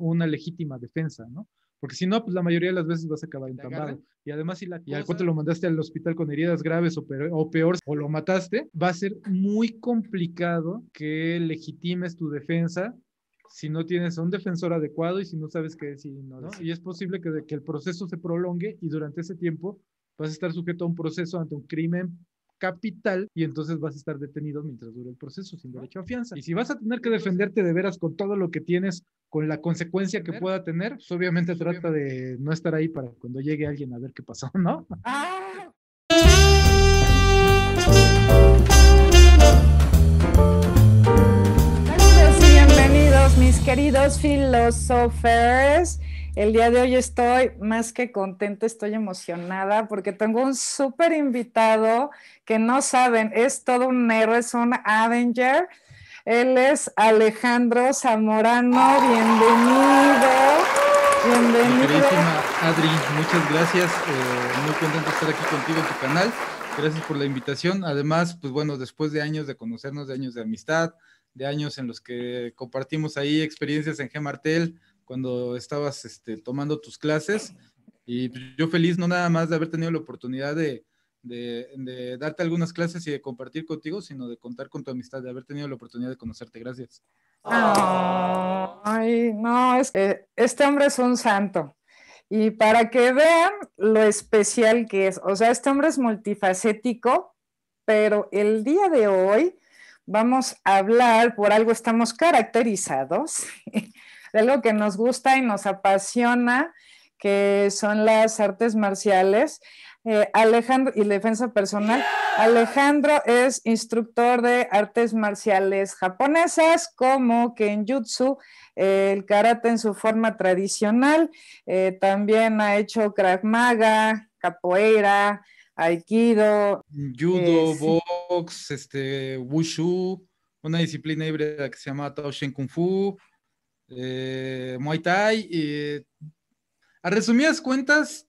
una legítima defensa, ¿no? Porque si no, pues la mayoría de las veces vas a acabar entambado. Y además, si la cosa... y al lo mandaste al hospital con heridas graves o peor, o o lo mataste, va a ser muy complicado que legitimes tu defensa si no tienes un defensor adecuado y si no sabes qué decir y no, Y es posible que, que el proceso se prolongue y durante ese tiempo vas a estar sujeto a un proceso ante un crimen capital y entonces vas a estar detenido mientras dure el proceso sin derecho a fianza. Y si vas a tener que defenderte de veras con todo lo que tienes con la consecuencia que pueda tener, pues, obviamente trata de no estar ahí para cuando llegue alguien a ver qué pasó, ¿no? ¡Ah! Bienvenidos mis queridos filósofos. El día de hoy estoy más que contenta, estoy emocionada porque tengo un súper invitado que no saben, es todo un héroe, es un Avenger él es Alejandro Zamorano, bienvenido. Bienvenido. Adri, muchas gracias. Eh, muy contento de estar aquí contigo en tu canal. Gracias por la invitación. Además, pues bueno, después de años de conocernos, de años de amistad, de años en los que compartimos ahí experiencias en Gemartel, cuando estabas este, tomando tus clases. Y pues yo feliz no nada más de haber tenido la oportunidad de, de, darte algunas clases y de compartir contigo, sino de contar con tu amistad, de haber tenido la oportunidad de conocerte. Gracias. ay, no, este hombre es un santo. Y para que vean lo especial que es, o sea, este hombre es multifacético, pero el día de hoy vamos a hablar, por algo estamos caracterizados, de algo que nos gusta y nos apasiona, que son las artes marciales. Eh, Alejandro, y defensa personal. Alejandro es instructor de artes marciales japonesas como Kenjutsu, eh, el karate en su forma tradicional. Eh, también ha hecho Krav Maga, capoeira, aikido. Judo, box, este, wushu, una disciplina híbrida que se llama Taoshen Kung Fu, Muay Thai. a resumidas cuentas,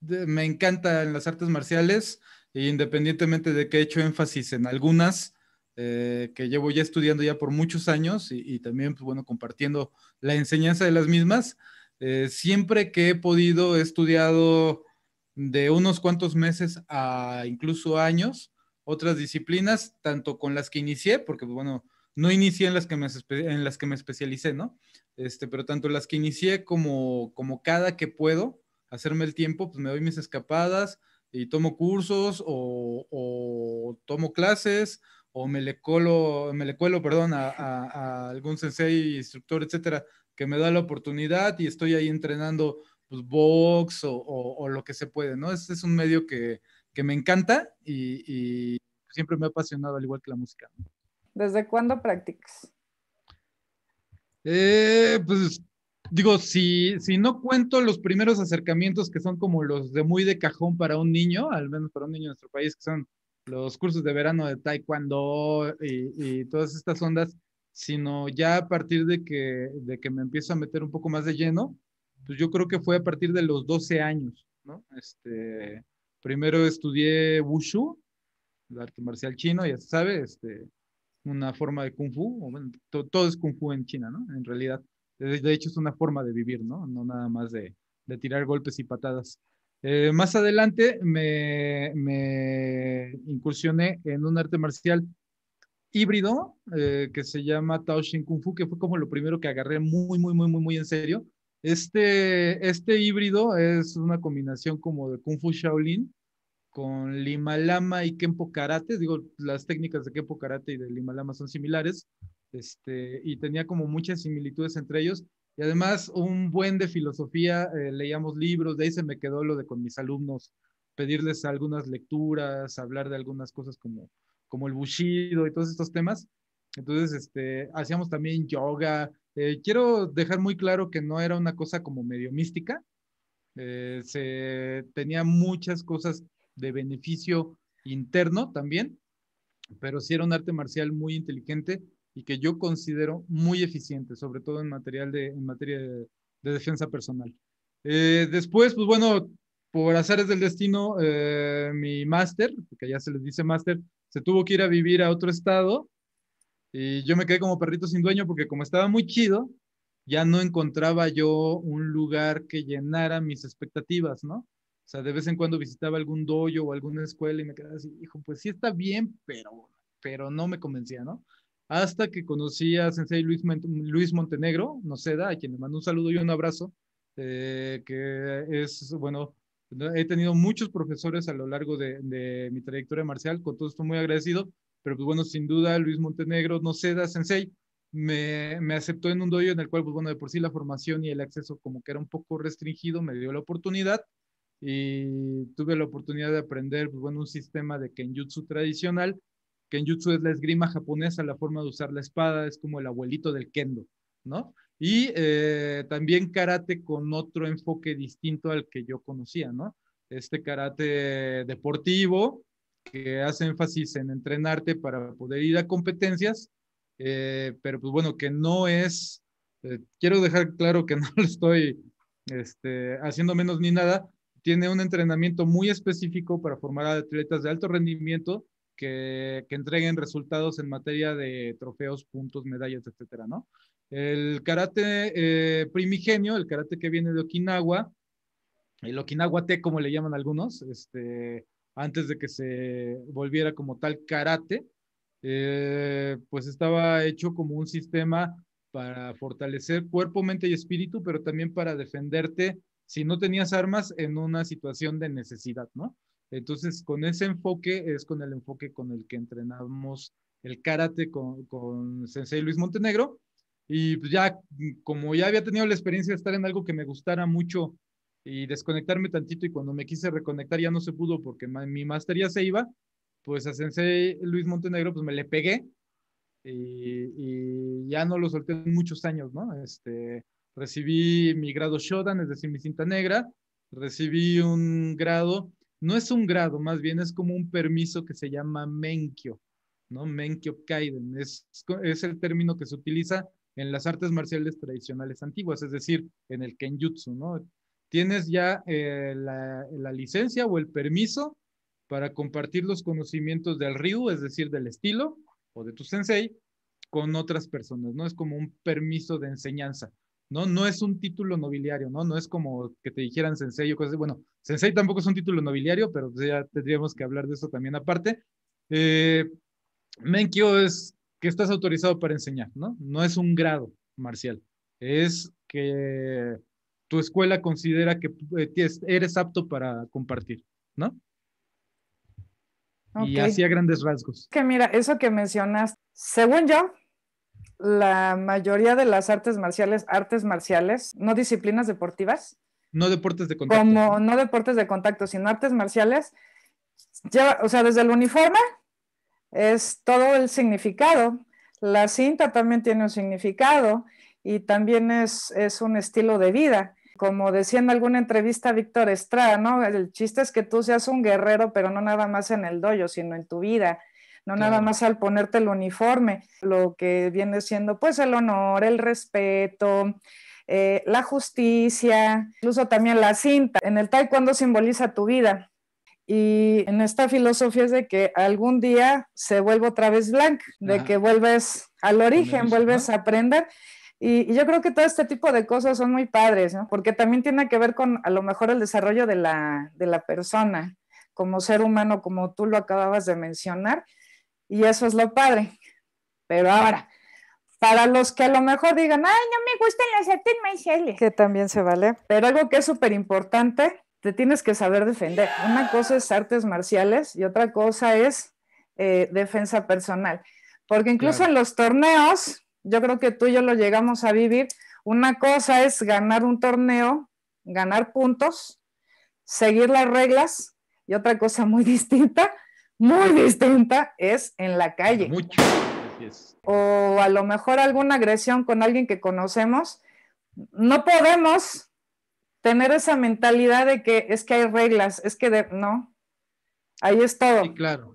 me encanta en las artes marciales, e independientemente de que he hecho énfasis en algunas eh, que llevo ya estudiando ya por muchos años y, también, pues, bueno, compartiendo la enseñanza de las mismas. Eh, siempre que he podido, he estudiado de unos cuantos meses a incluso años otras disciplinas, tanto con las que inicié, porque, pues, bueno, no inicié en las que me, en las que me especialicé, ¿no? Este, pero tanto las que inicié como, como cada que puedo, hacerme el tiempo, pues me doy mis escapadas y tomo cursos o, tomo clases o me le colo, me le cuelo, a, algún sensei, instructor, etcétera, que me da la oportunidad y estoy ahí entrenando pues, box o, lo que se puede, ¿no? Este es un medio que, me encanta y, y, siempre me ha apasionado, al igual que la música. ¿Desde cuándo practicas? Eh, pues Digo, si, si no cuento los primeros acercamientos que son como los de muy de cajón para un niño, al menos para un niño de nuestro país, que son los cursos de verano de taekwondo y, y todas estas ondas, sino ya a partir de que, de que me empiezo a meter un poco más de lleno, pues yo creo que fue a partir de los 12 años, ¿no? Este, primero estudié Wushu, el arte marcial chino, ya se sabe, este, una forma de Kung Fu, todo es Kung Fu en China, ¿no? En realidad de hecho es una forma de vivir, ¿no? No nada más de, tirar golpes y patadas. Eh, más adelante me, incursioné en un arte marcial híbrido eh, que se llama Taoshin Kung Fu, que fue como lo primero que agarré muy, muy, muy, muy, muy en serio. Este, este híbrido es una combinación como de Kung Fu Shaolin con Lima Lama y Kempo Karate. Digo, las técnicas de Kempo Karate y de Lima Lama son similares, este, y tenía como muchas similitudes entre ellos. Y además un buen de filosofía, eh, leíamos libros, de ahí se me quedó lo de con mis alumnos, pedirles algunas lecturas, hablar de algunas cosas como, como el bushido y todos estos temas. Entonces, este, hacíamos también yoga. Eh, quiero dejar muy claro que no era una cosa como medio mística. Eh, se tenía muchas cosas de beneficio interno también, pero sí era un arte marcial muy inteligente y que yo considero muy eficiente, sobre todo en, material de, en materia de, defensa personal. Eh, después, pues bueno, por azares del destino, eh, mi máster, que ya se les dice máster, se tuvo que ir a vivir a otro estado y yo me quedé como perrito sin dueño porque como estaba muy chido, ya no encontraba yo un lugar que llenara mis expectativas, ¿no? O sea, de vez en cuando visitaba algún dojo o alguna escuela y me quedaba así, hijo, pues sí está bien, pero, pero no me convencía, ¿no? hasta que conocí a Sensei Luis, Montenegro, no sé, a quien le mando un saludo y un abrazo, eh, que es, bueno, he tenido muchos profesores a lo largo de, mi trayectoria marcial, con todo esto muy agradecido, pero pues bueno, sin duda Luis Montenegro, no sé, Sensei, me, me, aceptó en un dojo en el cual, pues bueno, de por sí la formación y el acceso como que era un poco restringido, me dio la oportunidad y tuve la oportunidad de aprender, pues bueno, un sistema de Kenjutsu tradicional Kenjutsu es la esgrima japonesa, la forma de usar la espada, es como el abuelito del kendo, ¿no? Y eh, también karate con otro enfoque distinto al que yo conocía, ¿no? Este karate deportivo que hace énfasis en entrenarte para poder ir a competencias, eh, pero pues bueno, que no es, eh, quiero dejar claro que no lo estoy este, haciendo menos ni nada, tiene un entrenamiento muy específico para formar atletas de alto rendimiento que, entreguen resultados en materia de trofeos, puntos, medallas, etcétera, ¿no? El karate eh, primigenio, el karate que viene de Okinawa, el okinawa como le llaman algunos, este, antes de que se volviera como tal karate, eh, pues estaba hecho como un sistema para fortalecer cuerpo, mente y espíritu, pero también para defenderte si no tenías armas en una situación de necesidad, ¿no? Entonces, con ese enfoque es con el enfoque con el que entrenamos el karate con, Sensei Luis Montenegro. Y pues ya, como ya había tenido la experiencia de estar en algo que me gustara mucho y desconectarme tantito, y cuando me quise reconectar ya no se pudo porque mi ya se iba, pues a Sensei Luis Montenegro pues me le pegué y, ya no lo solté en muchos años, ¿no? Este, recibí mi grado Shodan, es decir, mi cinta negra, recibí un grado no es un grado, más bien es como un permiso que se llama menkyo, ¿no? Menkyo kaiden, es, el término que se utiliza en las artes marciales tradicionales antiguas, es decir, en el kenjutsu, ¿no? Tienes ya eh, la, la, licencia o el permiso para compartir los conocimientos del ryu, es decir, del estilo o de tu sensei, con otras personas, ¿no? Es como un permiso de enseñanza. ¿no? No es un título nobiliario, ¿no? No es como que te dijeran sensei o cosas así. Bueno, sensei tampoco es un título nobiliario, pero pues ya tendríamos que hablar de eso también aparte. Eh, menkyo es que estás autorizado para enseñar, ¿no? No es un grado marcial, es que tu escuela considera que eh, eres apto para compartir, ¿no? Y así a grandes rasgos. Que mira, eso que mencionas, según yo, la mayoría de las artes marciales, artes marciales, no disciplinas deportivas. No deportes de contacto. Como no deportes de contacto, sino artes marciales, o sea, desde el uniforme es todo el significado. La cinta también tiene un significado y también es, un estilo de vida. Como decía en alguna entrevista Víctor Estrada, ¿no? El chiste es que tú seas un guerrero, pero no nada más en el dojo, sino en tu vida no nada más al ponerte el uniforme, lo que viene siendo pues el honor, el respeto, eh, la justicia, incluso también la cinta. En el taekwondo simboliza tu vida. Y en esta filosofía es de que algún día se vuelve otra vez blank, de que vuelves al origen, vuelves a aprender. Y, y, yo creo que todo este tipo de cosas son muy padres, ¿no? porque también tiene que ver con a lo mejor el desarrollo de la, de la persona como ser humano, como tú lo acababas de mencionar. Y eso es lo padre. Pero ahora, para los que a lo mejor digan, ay, no me gustan las artes marciales. Que también se vale. Pero algo que es súper importante, te tienes que saber defender. Una cosa es artes marciales y otra cosa es eh, defensa personal. Porque incluso en los torneos, yo creo que tú y yo lo llegamos a vivir, una cosa es ganar un torneo, ganar puntos, seguir las reglas, y otra cosa muy distinta muy distinta es en la calle. Mucho. O a lo mejor alguna agresión con alguien que conocemos. No podemos tener esa mentalidad de que es que hay reglas, es que de, no, ahí es todo. Sí, claro.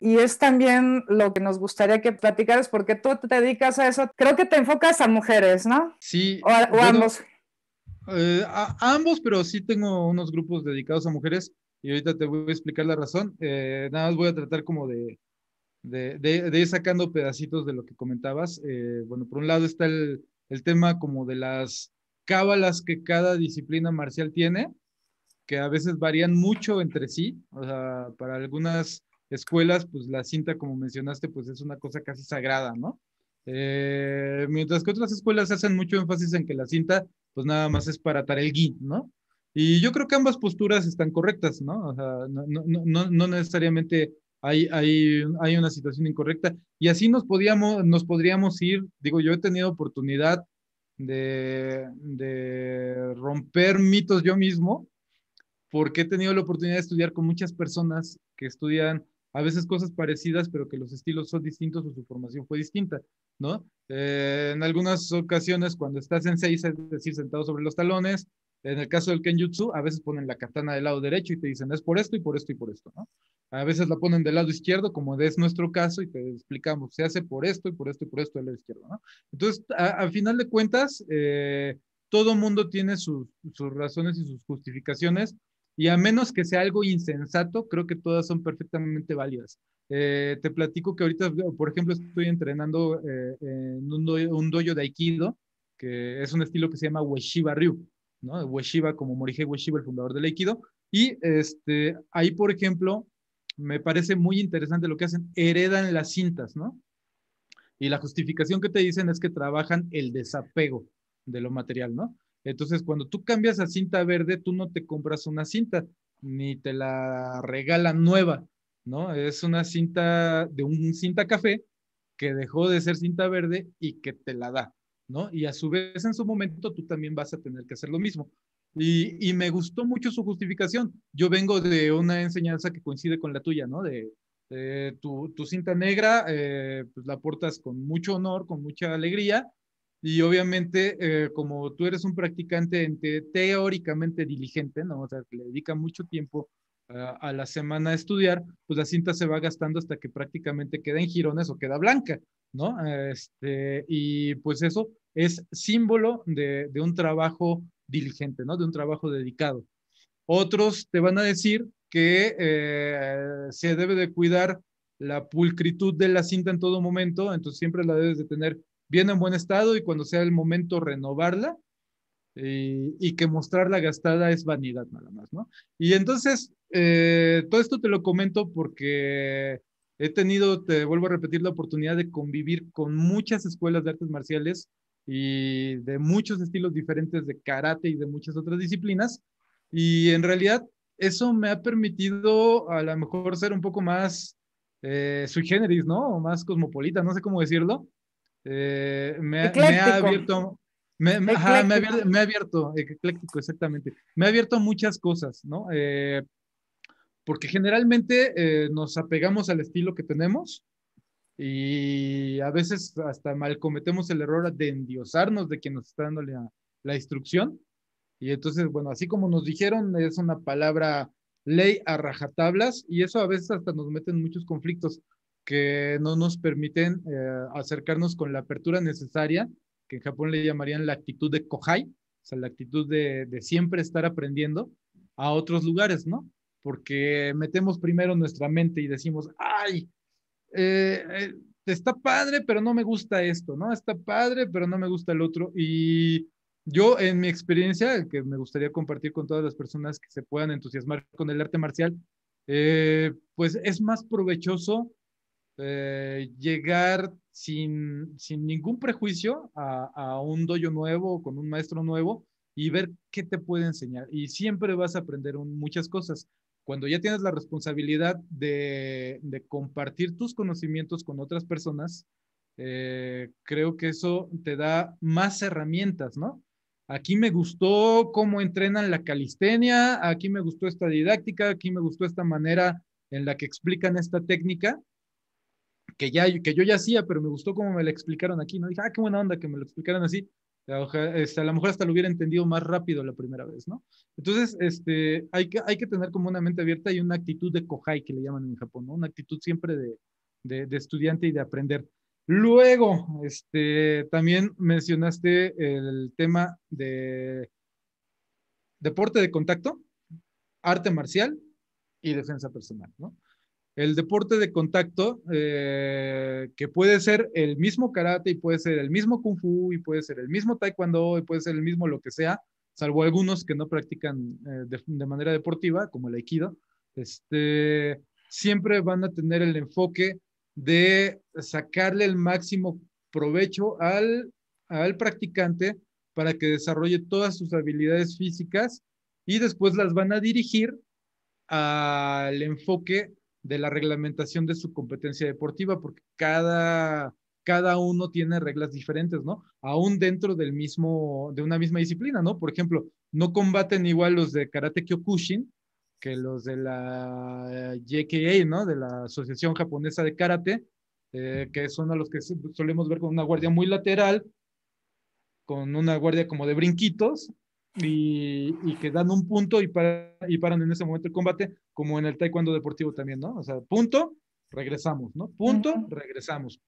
Y es también lo que nos gustaría que platicaras, porque tú te dedicas a eso. Creo que te enfocas a mujeres, ¿no? Sí. O, a, ambos. Eh, ambos, pero sí tengo unos grupos dedicados a mujeres y ahorita te voy a explicar la razón. Eh, nada más voy a tratar como de, ir sacando pedacitos de lo que comentabas. Eh, bueno, por un lado está el, tema como de las cábalas que cada disciplina marcial tiene, que a veces varían mucho entre sí. O sea, para algunas escuelas, pues la cinta, como mencionaste, pues es una cosa casi sagrada, ¿no? Eh, mientras que otras escuelas hacen mucho énfasis en que la cinta, pues nada más es para atar el gui, ¿no? Y yo creo que ambas posturas están correctas, ¿no? O sea, no, no, no, necesariamente hay, hay, hay, una situación incorrecta. Y así nos, podíamos, nos podríamos ir, digo, yo he tenido oportunidad de, de romper mitos yo mismo, porque he tenido la oportunidad de estudiar con muchas personas que estudian a veces cosas parecidas, pero que los estilos son distintos o su formación fue distinta, ¿no? Eh, en algunas ocasiones, cuando estás en seis, es decir, sentado sobre los talones, en el caso del Kenjutsu, a veces ponen la katana del lado derecho y te dicen, es por esto y por esto y por esto, ¿no? A veces la ponen del lado izquierdo, como es nuestro caso, y te explicamos, se hace por esto y por esto y por esto del lado izquierdo, ¿no? Entonces, al final de cuentas, eh, todo mundo tiene sus, razones y sus justificaciones, y a menos que sea algo insensato, creo que todas son perfectamente válidas. Eh, te platico que ahorita, por ejemplo, estoy entrenando eh, en un, dojo de Aikido, que es un estilo que se llama Ueshiba Ryu. ¿no? como Morihei Ueshiba, el fundador del Aikido. Y este, ahí, por ejemplo, me parece muy interesante lo que hacen, heredan las cintas, ¿no? Y la justificación que te dicen es que trabajan el desapego de lo material, ¿no? Entonces, cuando tú cambias a cinta verde, tú no te compras una cinta, ni te la regalan nueva, ¿no? Es una cinta de un cinta café que dejó de ser cinta verde y que te la da, y a su vez en su momento tú también vas a tener que hacer lo mismo. Y, me gustó mucho su justificación. Yo vengo de una enseñanza que coincide con la tuya, ¿no? De, eh, tu, cinta negra, eh, pues la portas con mucho honor, con mucha alegría. Y obviamente, eh, como tú eres un practicante teóricamente diligente, ¿no? O sea, que le dedica mucho tiempo a la semana a estudiar, pues la cinta se va gastando hasta que prácticamente queda en jirones o queda blanca, ¿no? Este, y pues eso es símbolo de, un trabajo diligente, ¿no? De un trabajo dedicado. Otros te van a decir que eh, se debe de cuidar la pulcritud de la cinta en todo momento, entonces siempre la debes de tener bien en buen estado y cuando sea el momento renovarla y, que mostrarla gastada es vanidad nada más, ¿no? Y entonces, eh, todo esto te lo comento porque He tenido, te vuelvo a repetir, la oportunidad de convivir con muchas escuelas de artes marciales y de muchos estilos diferentes de karate y de muchas otras disciplinas. Y en realidad eso me ha permitido a lo mejor ser un poco más eh, sui generis, ¿no? O más cosmopolita, no sé cómo decirlo. me, ha abierto... ha ecléctico, exactamente. Me ha abierto muchas cosas, ¿no? Eh, porque generalmente eh, nos apegamos al estilo que tenemos y a veces hasta mal cometemos el error de endiosarnos de quien nos está dando la, instrucción. Y entonces, bueno, así como nos dijeron, es una palabra ley a rajatablas y eso a veces hasta nos mete en muchos conflictos que no nos permiten eh, acercarnos con la apertura necesaria, que en Japón le llamarían la actitud de kohai, o sea, la actitud de siempre estar aprendiendo a otros lugares, ¿no? porque metemos primero nuestra mente y decimos, ay, eh, eh, está padre, pero no me gusta esto, ¿no? Está padre, pero no me gusta el otro. Y yo, en mi experiencia, que me gustaría compartir con todas las personas que se puedan entusiasmar con el arte marcial, eh, pues es más provechoso llegar sin, ningún prejuicio a, un dojo nuevo, con un maestro nuevo, y ver qué te puede enseñar. Y siempre vas a aprender muchas cosas cuando ya tienes la responsabilidad de, compartir tus conocimientos con otras personas, eh, creo que eso te da más herramientas, ¿no? Aquí me gustó cómo entrenan la calistenia, aquí me gustó esta didáctica, aquí me gustó esta manera en la que explican esta técnica, que, ya, que yo ya hacía, pero me gustó cómo me la explicaron aquí, ¿no? Dije, ah, qué buena onda que me lo explicaran así. Este, a lo mejor hasta lo hubiera entendido más rápido la primera vez, ¿no? Entonces, este, hay, que, hay que tener como una mente abierta y una actitud de kohai, que le llaman en Japón, ¿no? Una actitud siempre de, de estudiante y de aprender. Luego, este, también mencionaste el tema de deporte de contacto, arte marcial y defensa personal, ¿no? el deporte de contacto, eh, que puede ser el mismo karate y puede ser el mismo kung fu y puede ser el mismo taekwondo y puede ser el mismo lo que sea, salvo algunos que no practican eh, de, manera deportiva, como el aikido, este, siempre van a tener el enfoque de sacarle el máximo provecho al, al practicante para que desarrolle todas sus habilidades físicas y después las van a dirigir al enfoque de la reglamentación de su competencia deportiva, porque cada, cada uno tiene reglas diferentes, ¿no? Aún dentro del mismo, de una misma disciplina, ¿no? Por ejemplo, no combaten igual los de karate Kyokushin que los de la eh, JKA, ¿no? De la Asociación Japonesa de Karate, eh, que son a los que solemos ver con una guardia muy lateral, con una guardia como de brinquitos, y, que dan un punto y, y paran en ese momento el combate, como en el taekwondo deportivo también, ¿no? O sea, punto, regresamos, ¿no? Punto, regresamos.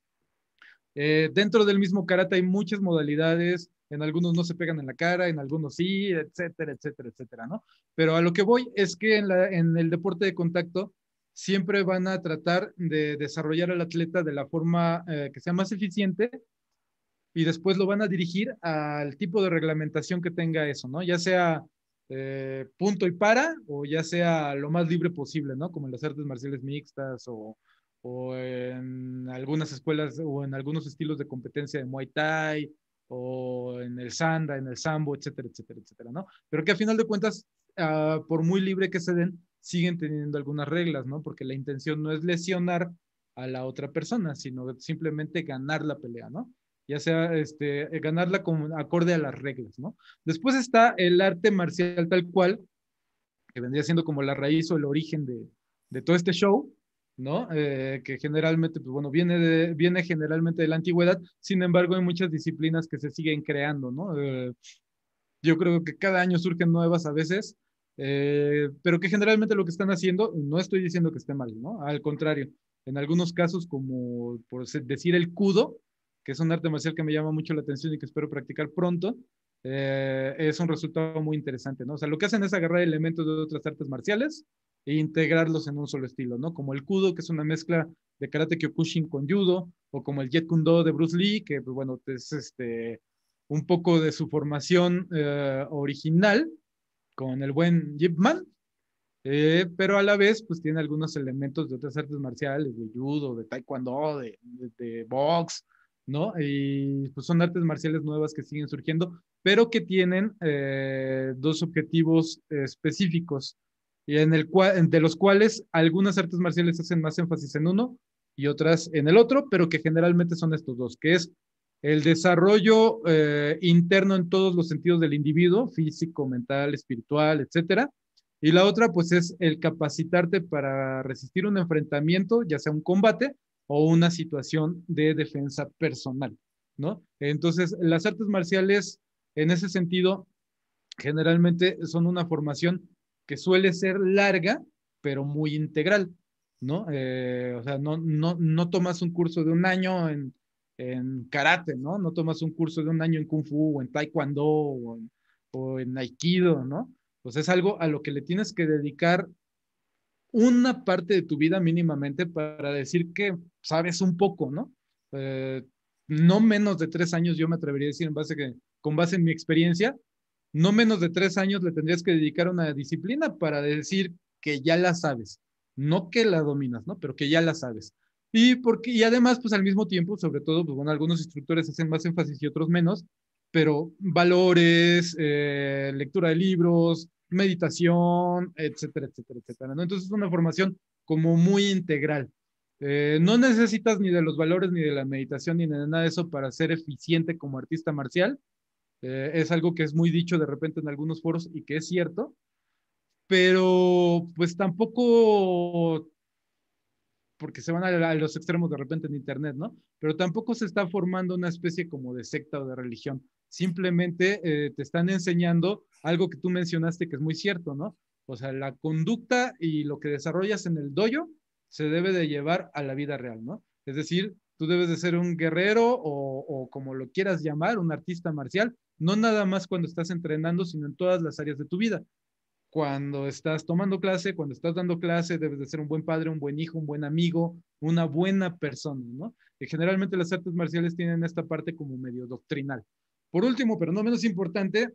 Eh, dentro del mismo karate hay muchas modalidades, en algunos no se pegan en la cara, en algunos sí, etcétera, etcétera, etcétera, ¿no? Pero a lo que voy es que en, el deporte de contacto siempre van a tratar de desarrollar al atleta de la forma eh, que sea más eficiente y después lo van a dirigir al tipo de reglamentación que tenga eso, ¿no? Ya sea eh, punto y para, o ya sea lo más libre posible, ¿no? Como en las artes marciales mixtas o, en algunas escuelas o en algunos estilos de competencia de Muay Thai o en el Sanda, en el Sambo, etcétera, etcétera, etcétera, ¿no? Pero que a final de cuentas, ah, por muy libre que se den, siguen teniendo algunas reglas, ¿no? Porque la intención no es lesionar a la otra persona, sino simplemente ganar la pelea, ¿no? ya sea este, eh, ganarla acorde a las reglas, ¿no? Después está el arte marcial tal cual, que vendría siendo como la raíz o el origen de, de todo este show, ¿no? Eh, que generalmente, pues bueno, viene, de, viene generalmente de la antigüedad, sin embargo hay muchas disciplinas que se siguen creando, ¿no? Eh, yo creo que cada año surgen nuevas a veces, pero que generalmente lo que están haciendo, no estoy diciendo que esté mal, ¿no? Al contrario, en algunos casos, como por decir el cudo, que es un arte marcial que me llama mucho la atención y que espero practicar pronto, eh, es un resultado muy interesante, ¿no? O sea, lo que hacen es agarrar elementos de otras artes marciales e integrarlos en un solo estilo, ¿no? Como el kudo, que es una mezcla de karate kyokushin con judo, o como el jet kundo de Bruce Lee, que, pues, bueno, es este, un poco de su formación eh, original con el buen Jeepman, eh, pero a la vez, pues tiene algunos elementos de otras artes marciales, de judo, de taekwondo, de, de, de box, ¿no? Y pues son artes marciales nuevas que siguen surgiendo, pero que tienen eh, dos objetivos específicos, y en el de los cuales algunas artes marciales hacen más énfasis en uno y otras en el otro, pero que generalmente son estos dos, que es el desarrollo eh, interno en todos los sentidos del individuo, físico, mental, espiritual, etcétera. Y la otra, pues, es el capacitarte para resistir un enfrentamiento, ya sea un combate, o una situación de defensa personal, ¿no? Entonces, las artes marciales, en ese sentido, generalmente son una formación que suele ser larga, pero muy integral, ¿no? Eh, o sea, no, no, no tomas un curso de un año en, karate, ¿no? No tomas un curso de un año en kung fu o en taekwondo o en, o en aikido, ¿no? Pues es algo a lo que le tienes que dedicar una parte de tu vida mínimamente para decir que sabes un poco, ¿no? Eh, no menos de tres años, yo me atrevería a decir, en base que, con base en mi experiencia, no menos de tres años le tendrías que dedicar a una disciplina para decir que ya la sabes. No que la dominas, ¿no? Pero que ya la sabes. Y, porque, y además, pues al mismo tiempo, sobre todo, pues bueno, algunos instructores hacen más énfasis y otros menos, pero valores, eh, lectura de libros, meditación, etcétera, etcétera, etcétera. ¿no? Entonces es una formación como muy integral. Eh, no necesitas ni de los valores, ni de la meditación, ni de nada de eso para ser eficiente como artista marcial. Eh, es algo que es muy dicho de repente en algunos foros y que es cierto, pero pues tampoco porque se van a, los extremos de repente en Internet, ¿no? Pero tampoco se está formando una especie como de secta o de religión. Simplemente eh, te están enseñando algo que tú mencionaste que es muy cierto, ¿no? O sea, la conducta y lo que desarrollas en el dojo se debe de llevar a la vida real, ¿no? Es decir, tú debes de ser un guerrero o como lo quieras llamar, un artista marcial, no nada más cuando estás entrenando, sino en todas las áreas de tu vida cuando estás tomando clase, cuando estás dando clase, debes de ser un buen padre, un buen hijo, un buen amigo, una buena persona, ¿no? Y generalmente las artes marciales tienen esta parte como medio doctrinal. Por último, pero no menos importante,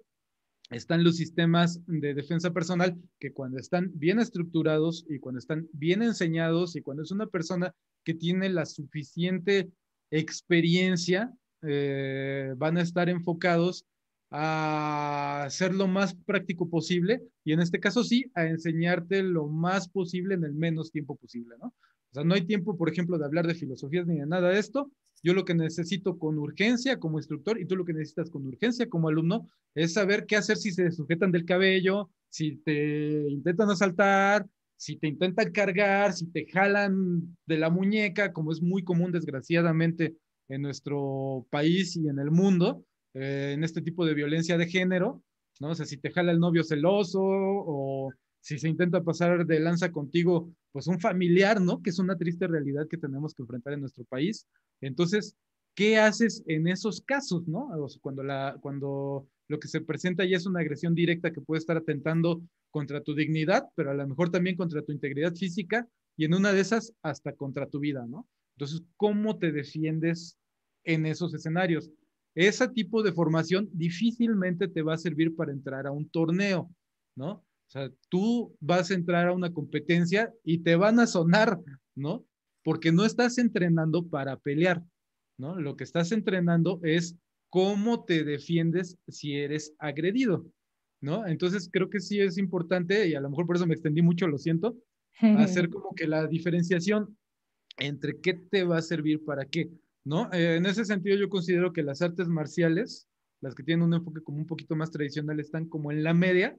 están los sistemas de defensa personal que cuando están bien estructurados y cuando están bien enseñados y cuando es una persona que tiene la suficiente experiencia, eh, van a estar enfocados a ser lo más práctico posible y en este caso sí, a enseñarte lo más posible en el menos tiempo posible, ¿no? O sea, no hay tiempo, por ejemplo, de hablar de filosofías ni de nada de esto. Yo lo que necesito con urgencia como instructor y tú lo que necesitas con urgencia como alumno es saber qué hacer si se sujetan del cabello, si te intentan asaltar, si te intentan cargar, si te jalan de la muñeca, como es muy común desgraciadamente en nuestro país y en el mundo. Eh, en este tipo de violencia de género, ¿no? O sea, si te jala el novio celoso o si se intenta pasar de lanza contigo, pues un familiar, ¿no? Que es una triste realidad que tenemos que enfrentar en nuestro país. Entonces, ¿qué haces en esos casos, ¿no? cuando, la, cuando lo que se presenta ya es una agresión directa que puede estar atentando contra tu dignidad, pero a lo mejor también contra tu integridad física y en una de esas hasta contra tu vida, ¿no? Entonces, ¿cómo te defiendes en esos escenarios? ese tipo de formación difícilmente te va a servir para entrar a un torneo, ¿no? O sea, tú vas a entrar a una competencia y te van a sonar, ¿no? Porque no estás entrenando para pelear, ¿no? Lo que estás entrenando es cómo te defiendes si eres agredido, ¿no? Entonces creo que sí es importante, y a lo mejor por eso me extendí mucho, lo siento, hacer como que la diferenciación entre qué te va a servir para qué. ¿no? Eh, en ese sentido yo considero que las artes marciales, las que tienen un enfoque como un poquito más tradicional, están como en la media,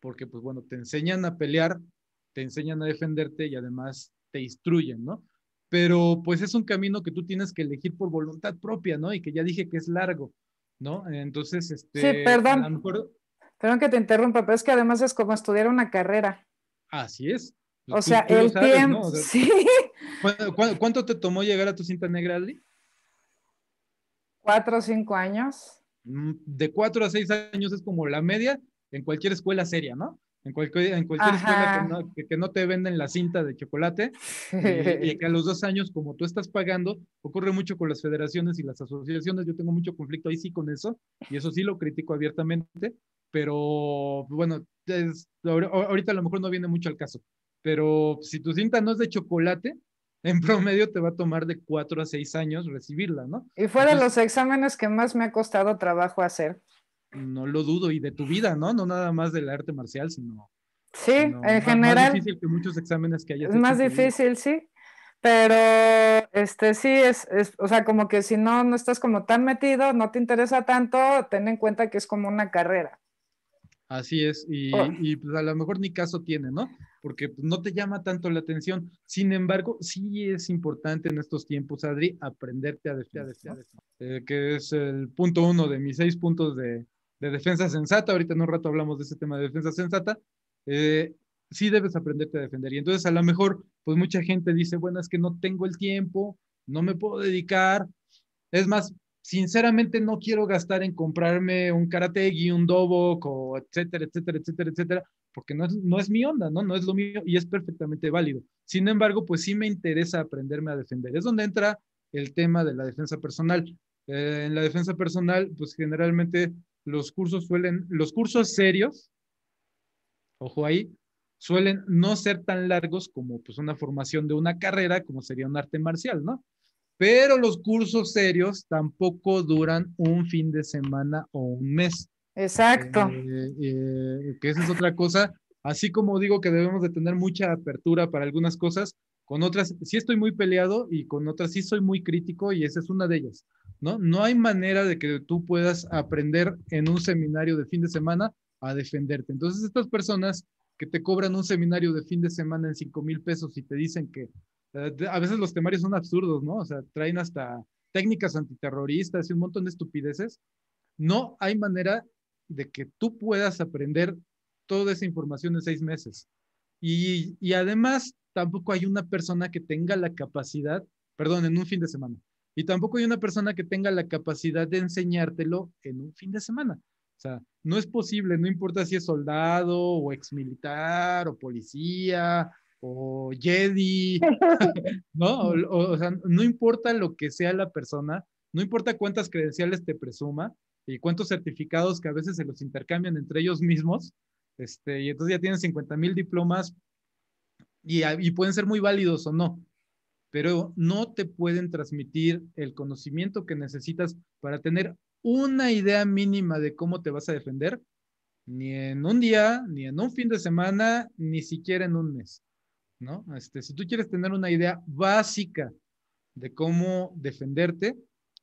porque pues bueno, te enseñan a pelear, te enseñan a defenderte y además te instruyen, ¿no? Pero pues es un camino que tú tienes que elegir por voluntad propia, ¿no? Y que ya dije que es largo, ¿no? Entonces, este... Sí, perdón. A Perdón que te interrumpa, pero es que además es como estudiar una carrera. Así es. O, sea, el tiempo, sí. ¿Cuánto te tomó llegar a tu cinta negra, Ali? Cuatro o cinco años. Mm, de cuatro a seis años es como la media en cualquier escuela seria, ¿no? En cualquier, en cualquier escuela que no, te venden la cinta de chocolate y, que a los dos años, como tú estás pagando, ocurre mucho con las federaciones y las asociaciones. Yo tengo mucho conflicto ahí sí con eso y eso sí lo critico abiertamente, pero pues, bueno, ahorita a lo mejor no viene mucho al caso, pero si tu cinta no es de chocolate, en promedio te va a tomar de cuatro a seis años recibirla, ¿no? Y fue de los exámenes que más me ha costado trabajo hacer. No lo dudo, y de tu vida, ¿no? No nada más del arte marcial, sino... Sí, en general. Es más difícil que muchos exámenes que hayas Es más difícil, sí. Pero, este, sí, es, es, o sea, como que si no, no estás como tan metido, no te interesa tanto, ten en cuenta que es como una carrera. Así es, oh. y, pues a lo mejor ni caso tiene, ¿no? Porque pues, no te llama tanto la atención. Sin embargo, sí es importante en estos tiempos, Adri, aprenderte a defender, eh, que es el punto uno de mis seis puntos de, defensa sensata. Ahorita en un rato hablamos de ese tema de defensa sensata. Eh, sí debes aprenderte a defender. Y entonces a lo mejor, pues mucha gente dice, bueno, es que no tengo el tiempo, no me puedo dedicar. Es más, sinceramente no quiero gastar en comprarme un karategi, un dobok, etcétera, etcétera, etcétera, etcétera, porque no es, no es mi onda, ¿no? No es lo mío y es perfectamente válido. Sin embargo, pues sí me interesa aprenderme a defender. Es donde entra el tema de la defensa personal. Eh, en la defensa personal, pues generalmente los cursos suelen, los cursos serios, ojo ahí, suelen no ser tan largos como pues una formación de una carrera, como sería un arte marcial, ¿no? Pero los cursos serios tampoco duran un fin de semana o un mes. Exacto. Eh, eh, que esa es otra cosa. Así como digo que debemos de tener mucha apertura para algunas cosas, con otras sí estoy muy peleado y con otras sí soy muy crítico y esa es una de ellas. ¿no? no hay manera de que tú puedas aprender en un seminario de fin de semana a defenderte. Entonces estas personas que te cobran un seminario de fin de semana en cinco mil pesos y te dicen que eh, a veces los temarios son absurdos, ¿no? O sea, traen hasta técnicas antiterroristas y un montón de estupideces. No hay manera de que tú puedas aprender toda esa información en seis meses. Y, y además, tampoco hay una persona que tenga la capacidad, perdón, en un fin de semana. Y tampoco hay una persona que tenga la capacidad de enseñártelo en un fin de semana. O sea, no es posible, no importa si es soldado o exmilitar o policía o Jedi, ¿no? O, sea, no importa lo que sea la persona, no importa cuántas credenciales te presuma y cuántos certificados que a veces se los intercambian entre ellos mismos, este, y entonces ya tienen 50 mil diplomas y, y pueden ser muy válidos o no, pero no te pueden transmitir el conocimiento que necesitas para tener una idea mínima de cómo te vas a defender, ni en un día, ni en un fin de semana, ni siquiera en un mes. ¿no? Este, si tú quieres tener una idea básica de cómo defenderte,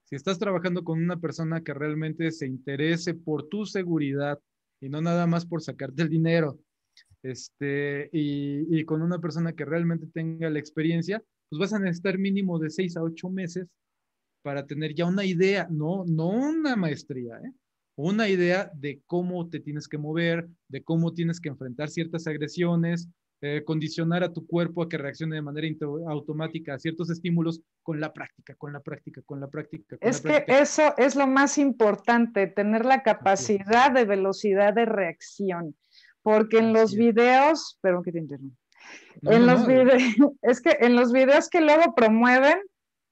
si estás trabajando con una persona que realmente se interese por tu seguridad y no nada más por sacarte el dinero, este, y, con una persona que realmente tenga la experiencia, pues vas a necesitar mínimo de seis a ocho meses para tener ya una idea, no, no una maestría, ¿eh? una idea de cómo te tienes que mover, de cómo tienes que enfrentar ciertas agresiones, eh, condicionar a tu cuerpo a que reaccione de manera automática a ciertos estímulos con la práctica, con la práctica, con la práctica. es que eso es lo más importante, tener la capacidad de velocidad de reacción, porque en los videos, perdón que te interrumpa, en los videos, es que en los videos que luego promueven,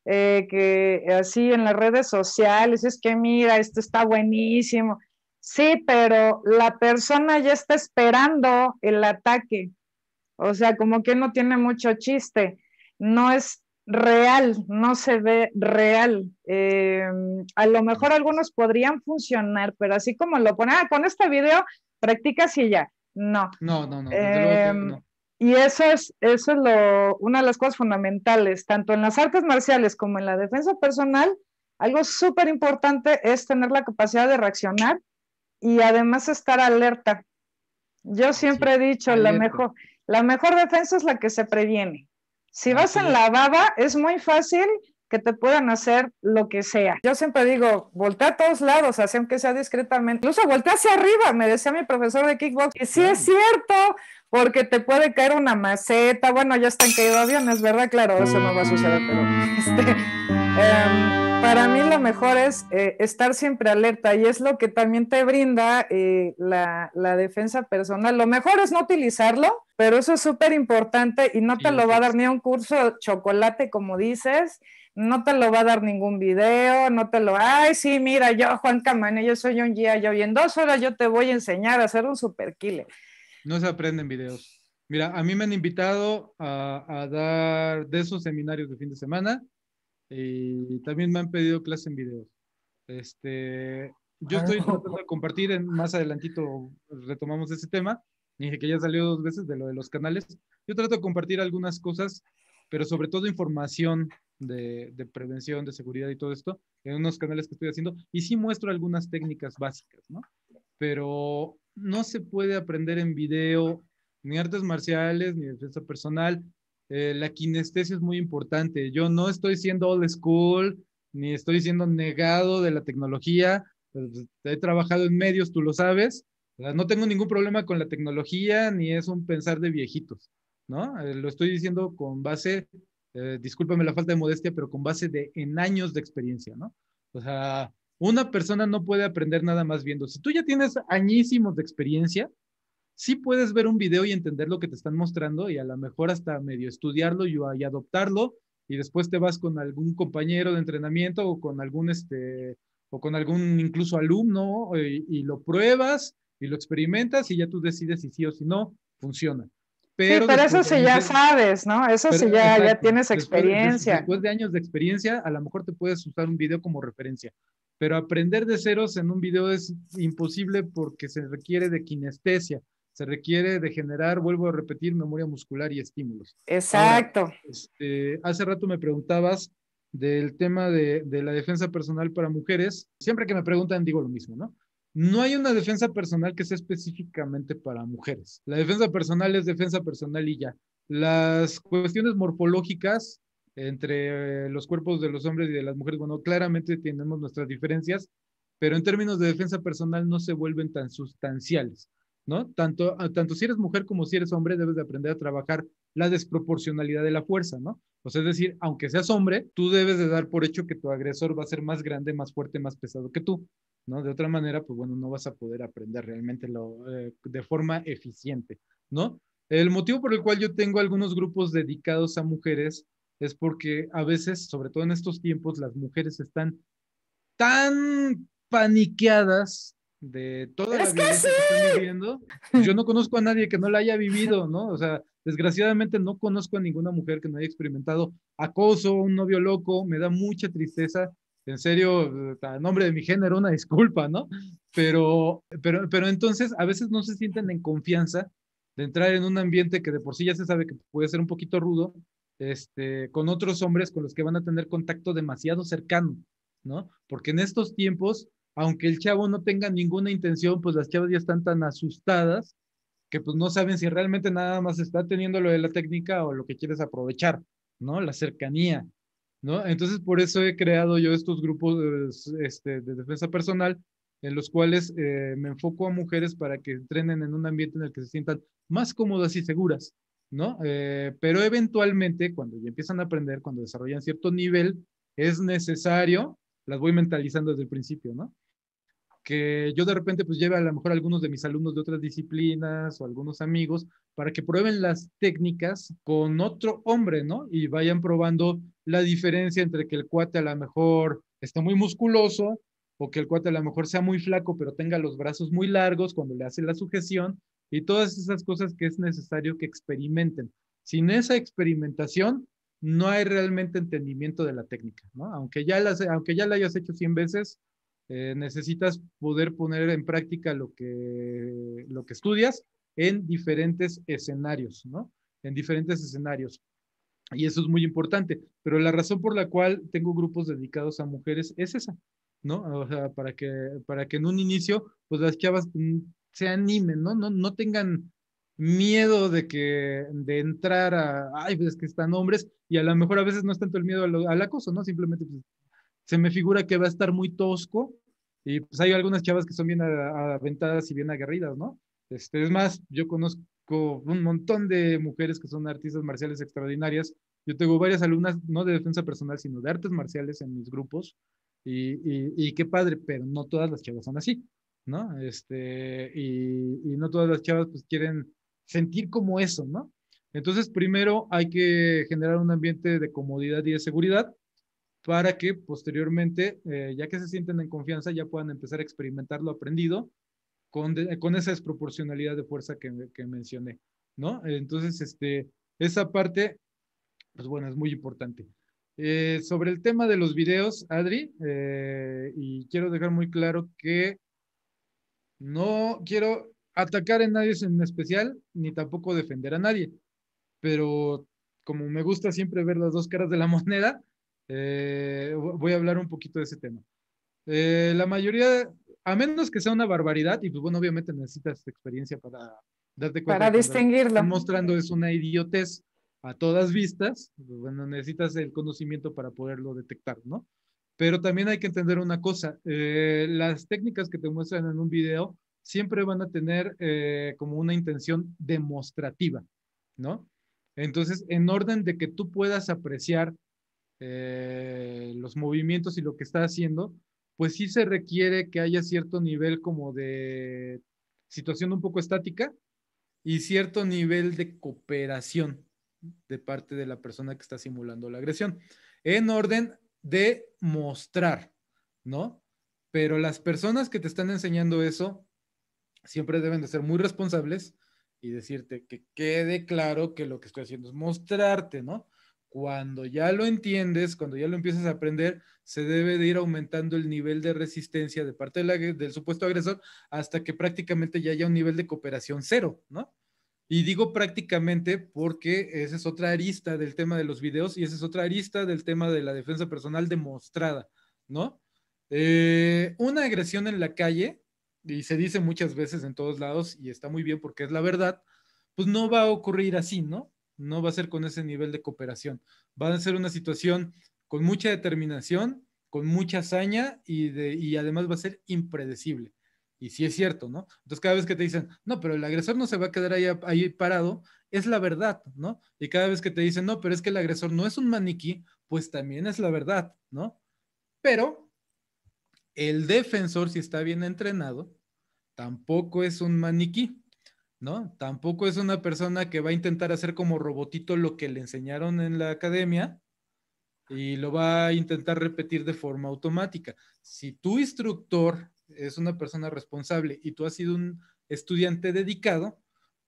eh, que así en las redes sociales, es que mira, esto está buenísimo. Sí, pero la persona ya está esperando el ataque. O sea, como que no tiene mucho chiste, no es real, no se ve real. Eh, a lo mejor algunos podrían funcionar, pero así como lo pone ah, con este video practicas y ya. No. No, no, no. Em, y eso es, eso una de las cosas fundamentales, tanto en las artes marciales como en la defensa personal. Algo súper importante es tener la capacidad de reaccionar y además estar alerta. Yo siempre he dicho, la mejor, la mejor defensa es la que se previene. Si vas en la baba, es muy fácil que te puedan hacer lo que sea. Yo siempre digo, voltea a todos lados, así aunque sea discretamente. Incluso voltea hacia arriba, me decía mi profesor de kickbox, que sí es cierto, porque te puede caer una maceta. Bueno, ya están caídos aviones, ¿verdad? Claro, eso no va a suceder, pero... Este, em, para mí lo mejor es eh, estar siempre alerta y es lo que también te brinda eh, la, defensa personal. Lo mejor es no utilizarlo, pero eso es súper importante y no te lo va a dar ni un curso chocolate, como dices, no te lo va a dar ningún video, no te lo, ay, sí, mira, yo, Juan Camane, yo soy un guía, yo, y en dos horas yo te voy a enseñar a hacer un super killer. No se aprenden videos. Mira, a mí me han invitado a, a dar de esos seminarios de fin de semana y también me han pedido clase en videos. Este, yo ah. estoy tratando de compartir, en, más adelantito retomamos ese tema, dije que ya salió dos veces de lo de los canales. Yo trato de compartir algunas cosas, pero sobre todo información de, de prevención, de seguridad y todo esto en unos canales que estoy haciendo. Y sí muestro algunas técnicas básicas, ¿no? Pero no se puede aprender en video ni artes marciales, ni defensa personal, eh, la kinestesia es muy importante. Yo no estoy siendo old school, ni estoy siendo negado de la tecnología. Pues, he trabajado en medios, tú lo sabes. No tengo ningún problema con la tecnología, ni es un pensar de viejitos, ¿no? Eh, lo estoy diciendo con base, eh, discúlpame la falta de modestia, pero con base de en años de experiencia, ¿no? O sea, una persona no puede aprender nada más viendo. Si tú ya tienes añísimos de experiencia, sí puedes ver un video y entender lo que te están mostrando y a lo mejor hasta medio estudiarlo y, adoptarlo y después te vas con algún compañero de entrenamiento o con algún este o con algún incluso alumno eh, y, lo pruebas y lo experimentas y ya tú decides si sí o si no funciona. Pero sí, eso sí ya sabes, ¿no? Eso sí ya, tienes experiencia. después de años de experiencia, a lo mejor te puedes usar un video como referencia, pero aprender de ceros en un video es imposible porque se requiere de kinestesia se requiere de generar, vuelvo a repetir, memoria muscular y estímulos. Exacto. Este, hace rato me preguntabas del tema de, de, la defensa personal para mujeres. Siempre que me preguntan digo lo mismo, ¿no? No hay una defensa personal que sea específicamente para mujeres. La defensa personal es defensa personal y ya. Las cuestiones morfológicas entre eh, los cuerpos de los hombres y de las mujeres, bueno, claramente tenemos nuestras diferencias, pero en términos de defensa personal no se vuelven tan sustanciales. ¿no? Tanto, ah, tanto si eres mujer como si eres hombre, debes de aprender a trabajar la desproporcionalidad de la fuerza, ¿no? O sea, es decir, aunque seas hombre, tú debes de dar por hecho que tu agresor va a ser más grande, más fuerte, más pesado que tú, ¿no? De otra manera, pues bueno, no vas a poder aprender realmente lo, eh, de forma eficiente, ¿no? El motivo por el cual yo tengo algunos grupos dedicados a mujeres es porque a veces, sobre todo en estos tiempos, las mujeres están tan paniqueadas, de toda la vida que, estoy viviendo. Yo no conozco a nadie que no la haya vivido, ¿no? O sea, desgraciadamente no conozco a ninguna mujer que no haya experimentado acoso, un novio loco, me da mucha tristeza. En serio, eh, a nombre de mi género, una disculpa, ¿no? Pero, pero, pero entonces a veces no se sienten en confianza de entrar en un ambiente que de por sí ya se sabe que puede ser un poquito rudo, este, con otros hombres con los que van a tener contacto demasiado cercano, ¿no? Porque en estos tiempos aunque el chavo no tenga ninguna intención, pues las chavas ya están tan asustadas que pues no saben si realmente nada más está teniendo lo de la técnica o lo que quieres aprovechar, ¿no? La cercanía, ¿no? Entonces por eso he creado yo estos grupos este, de defensa personal en los cuales eh, me enfoco a mujeres para que entrenen en un ambiente en el que se sientan más cómodas y seguras, ¿no? Eh, pero eventualmente, cuando ya empiezan a aprender, cuando desarrollan cierto nivel, es necesario, las voy mentalizando desde el principio, ¿no? que yo de repente pues lleve a lo mejor algunos de mis alumnos de otras disciplinas o algunos amigos para que prueben las técnicas con otro hombre, ¿no? Y vayan probando la diferencia entre que el cuate a lo mejor está muy musculoso o que el cuate a lo mejor sea muy flaco pero tenga los brazos muy largos cuando le hace la sujeción y todas esas cosas que es necesario que experimenten. Sin esa experimentación no hay realmente entendimiento de la técnica, ¿no? Aunque ya, aunque ya la hayas hecho 100 veces, eh, necesitas poder poner en práctica lo que, lo que estudias en diferentes escenarios, ¿no? En diferentes escenarios. Y eso es muy importante. Pero la razón por la cual tengo grupos dedicados a mujeres es esa, ¿no? O sea, para que, para que en un inicio, pues las chavas mm, se animen, ¿no? No, no tengan miedo de que, de entrar a, ay, pues que están hombres, y a lo mejor a veces no es tanto el miedo al, acoso, ¿no? Simplemente pues, se me figura que va a estar muy tosco y pues hay algunas chavas que son bien aventadas y bien aguerridas, ¿no? Este, es más, yo conozco un montón de mujeres que son artistas marciales extraordinarias. Yo tengo varias alumnas, no de defensa personal, sino de artes marciales en mis grupos. Y, y, qué padre, pero no todas las chavas son así, ¿no? Este, y, y no todas las chavas pues quieren sentir como eso, ¿no? Entonces, primero hay que generar un ambiente de comodidad y de seguridad para que posteriormente, eh, ya que se sienten en confianza, ya puedan empezar a experimentar lo aprendido con, esa desproporcionalidad de fuerza que, mencioné, ¿no? Entonces, este, esa parte, pues bueno, es muy importante. Eh, sobre el tema de los videos, Adri, eh, y quiero dejar muy claro que no quiero atacar a nadie en especial, ni tampoco defender a nadie, pero como me gusta siempre ver las dos caras de la moneda, eh, voy a hablar un poquito de ese tema. Eh, la mayoría, a menos que sea una barbaridad, y pues bueno, obviamente necesitas experiencia para darte cuenta. Para distinguirlo. Mostrando es una idiotez a todas vistas, pues, bueno, necesitas el conocimiento para poderlo detectar, ¿no? Pero también hay que entender una cosa, eh, las técnicas que te muestran en un video siempre van a tener como una intención demostrativa, ¿no? Entonces, en orden de que tú puedas apreciar eh, los movimientos y lo que está haciendo, pues sí se requiere que haya cierto nivel como de situación un poco estática y cierto nivel de cooperación de parte de la persona que está simulando la agresión, en orden de mostrar, ¿no? Pero las personas que te están enseñando eso siempre deben de ser muy responsables y decirte que quede claro que lo que estoy haciendo es mostrarte, ¿no? Cuando ya lo entiendes, cuando ya lo empiezas a aprender, se debe de ir aumentando el nivel de resistencia de parte del supuesto agresor hasta que prácticamente ya haya un nivel de cooperación cero, ¿no? Y digo prácticamente porque esa es otra arista del tema de los videos y esa es otra arista del tema de la defensa personal demostrada, ¿no? Eh, una agresión en la calle, y se dice muchas veces en todos lados y está muy bien porque es la verdad, pues no va a ocurrir así, ¿no? no va a ser con ese nivel de cooperación. Va a ser una situación con mucha determinación, con mucha hazaña y, además va a ser impredecible. Y sí es cierto, ¿no? Entonces cada vez que te dicen, no, pero el agresor no se va a quedar ahí, ahí parado, es la verdad, ¿no? Y cada vez que te dicen, no, pero es que el agresor no es un maniquí, pues también es la verdad, ¿no? Pero el defensor, si está bien entrenado, tampoco es un maniquí. ¿no? Tampoco es una persona que va a intentar hacer como robotito lo que le enseñaron en la academia y lo va a intentar repetir de forma automática. Si tu instructor es una persona responsable y tú has sido un estudiante dedicado,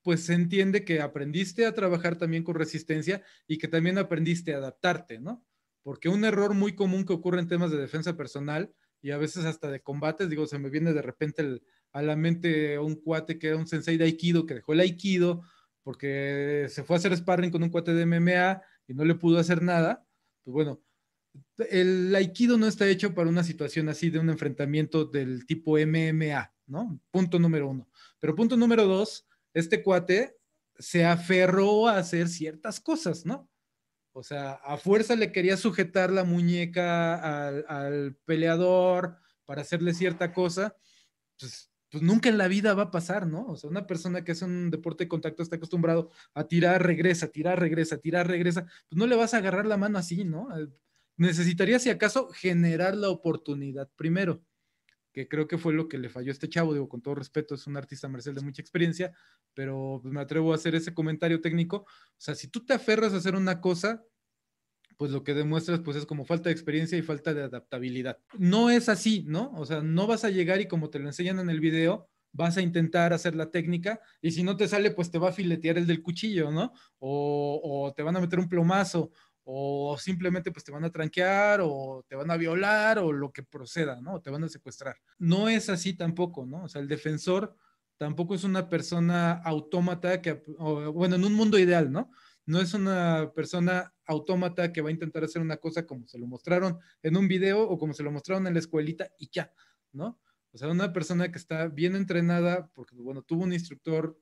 pues se entiende que aprendiste a trabajar también con resistencia y que también aprendiste a adaptarte, ¿no? Porque un error muy común que ocurre en temas de defensa personal y a veces hasta de combates, digo, se me viene de repente el, a la mente un cuate que era un sensei de Aikido, que dejó el Aikido porque se fue a hacer sparring con un cuate de MMA y no le pudo hacer nada. Pues bueno, el Aikido no está hecho para una situación así de un enfrentamiento del tipo MMA, ¿no? Punto número uno. Pero punto número dos, este cuate se aferró a hacer ciertas cosas, ¿no? O sea, a fuerza le quería sujetar la muñeca al, peleador para hacerle cierta cosa. Pues pues nunca en la vida va a pasar, ¿no? O sea, una persona que hace un deporte de contacto está acostumbrado a tirar, regresa, tirar, regresa, tirar, regresa, pues no le vas a agarrar la mano así, ¿no? Eh, necesitaría, si acaso, generar la oportunidad primero, que creo que fue lo que le falló a este chavo, digo, con todo respeto, es un artista Marcel, de mucha experiencia, pero pues, me atrevo a hacer ese comentario técnico, o sea, si tú te aferras a hacer una cosa, pues lo que demuestras pues es como falta de experiencia y falta de adaptabilidad. No es así, ¿no? O sea, no vas a llegar y como te lo enseñan en el video, vas a intentar hacer la técnica y si no te sale, pues te va a filetear el del cuchillo, ¿no? O, te van a meter un plomazo o simplemente pues te van a tranquear o te van a violar o lo que proceda, ¿no? te van a secuestrar. No es así tampoco, ¿no? O sea, el defensor tampoco es una persona autómata que, bueno, en un mundo ideal, ¿no? no es una persona autómata que va a intentar hacer una cosa como se lo mostraron en un video o como se lo mostraron en la escuelita y ya, ¿no? O sea, una persona que está bien entrenada, porque, bueno, tuvo un instructor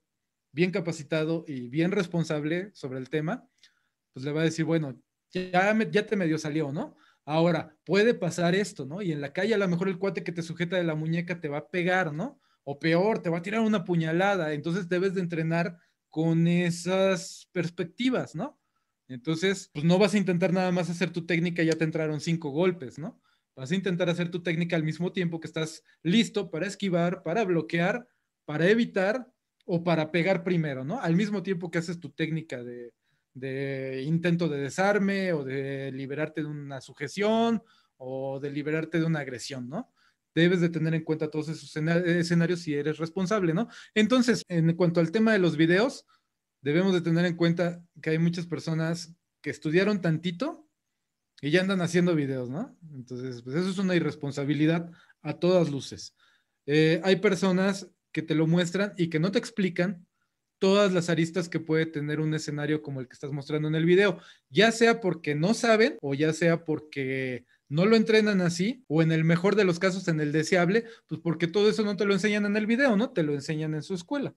bien capacitado y bien responsable sobre el tema, pues le va a decir, bueno, ya, te medio salió, ¿no? Ahora, puede pasar esto, ¿no? Y en la calle a lo mejor el cuate que te sujeta de la muñeca te va a pegar, ¿no? O peor, te va a tirar una puñalada. Entonces debes de entrenar con esas perspectivas, ¿no? Entonces, pues no vas a intentar nada más hacer tu técnica, ya te entraron cinco golpes, ¿no? Vas a intentar hacer tu técnica al mismo tiempo que estás listo para esquivar, para bloquear, para evitar o para pegar primero, ¿no? Al mismo tiempo que haces tu técnica de, de intento de desarme o de liberarte de una sujeción o de liberarte de una agresión, ¿no? debes de tener en cuenta todos esos escenarios si eres responsable, ¿no? Entonces, en cuanto al tema de los videos, debemos de tener en cuenta que hay muchas personas que estudiaron tantito y ya andan haciendo videos, ¿no? Entonces, pues eso es una irresponsabilidad a todas luces. Eh, hay personas que te lo muestran y que no te explican todas las aristas que puede tener un escenario como el que estás mostrando en el video, ya sea porque no saben o ya sea porque no lo entrenan así o en el mejor de los casos en el deseable, pues porque todo eso no te lo enseñan en el video, ¿no? Te lo enseñan en su escuela,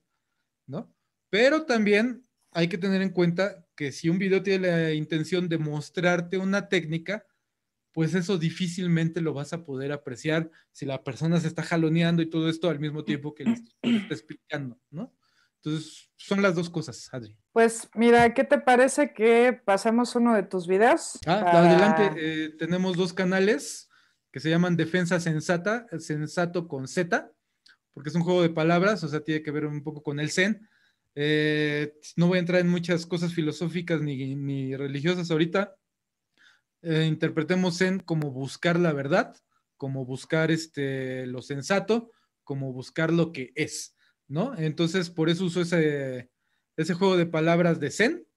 ¿no? Pero también hay que tener en cuenta que si un video tiene la intención de mostrarte una técnica, pues eso difícilmente lo vas a poder apreciar si la persona se está jaloneando y todo esto al mismo tiempo que le está explicando, ¿no? Entonces, son las dos cosas, Adri. Pues mira, ¿qué te parece que pasemos uno de tus videos? Ah, adelante. Eh, tenemos dos canales que se llaman Defensa Sensata, Sensato con Z, porque es un juego de palabras, o sea, tiene que ver un poco con el Zen. Eh, no voy a entrar en muchas cosas filosóficas ni, religiosas ahorita. Eh, interpretemos Zen como buscar la verdad, como buscar este, lo sensato, como buscar lo que es. Entonces, por eso uso ese, juego de palabras de Zen.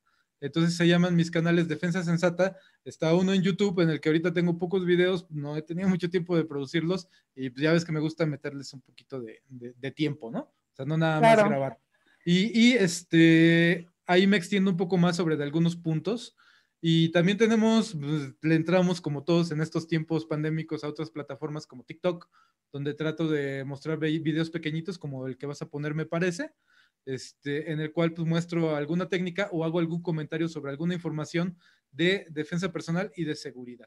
Entonces se llaman mis canales Defensa Sensata. Está uno en YouTube en el que ahorita tengo pocos videos, no he tenido mucho tiempo de producirlos y pues, ya ves que me gusta meterles un poquito de, tiempo, ¿no? O sea, no nada más grabar. Y, este, ahí me extiendo un poco más sobre de algunos puntos. Y también tenemos, pues, le entramos como todos en estos tiempos pandémicos a otras plataformas como TikTok, donde trato de mostrar videos pequeñitos como el que vas a poner, me parece, este, en el cual pues, muestro alguna técnica o hago algún comentario sobre alguna información de defensa personal y de seguridad.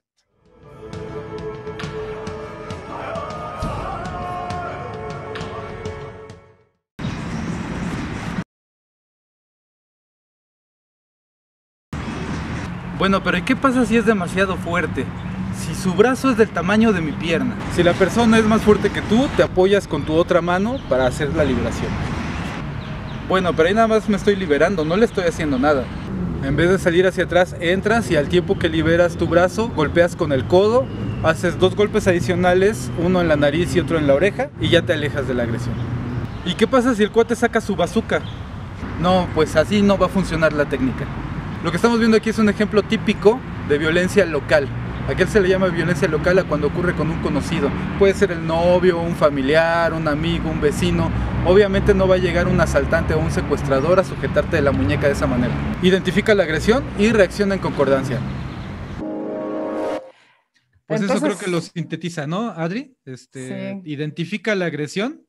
Bueno, pero ¿qué pasa si es demasiado fuerte? si su brazo es del tamaño de mi pierna. Si la persona es más fuerte que tú, te apoyas con tu otra mano para hacer la liberación. Bueno, pero ahí nada más me estoy liberando, no le estoy haciendo nada. En vez de salir hacia atrás, entras y al tiempo que liberas tu brazo, golpeas con el codo, haces dos golpes adicionales, uno en la nariz y otro en la oreja, y ya te alejas de la agresión. ¿Y qué pasa si el cuate saca su bazooka? No, pues así no va a funcionar la técnica. Lo que estamos viendo aquí es un ejemplo típico de violencia local. Aquel se le llama violencia local a cuando ocurre con un conocido. Puede ser el novio, un familiar, un amigo, un vecino. Obviamente no va a llegar un asaltante o un secuestrador a sujetarte de la muñeca de esa manera. Identifica la agresión y reacciona en concordancia. Pues eso creo que lo sintetiza, ¿no, Adri? Este, identifica la agresión,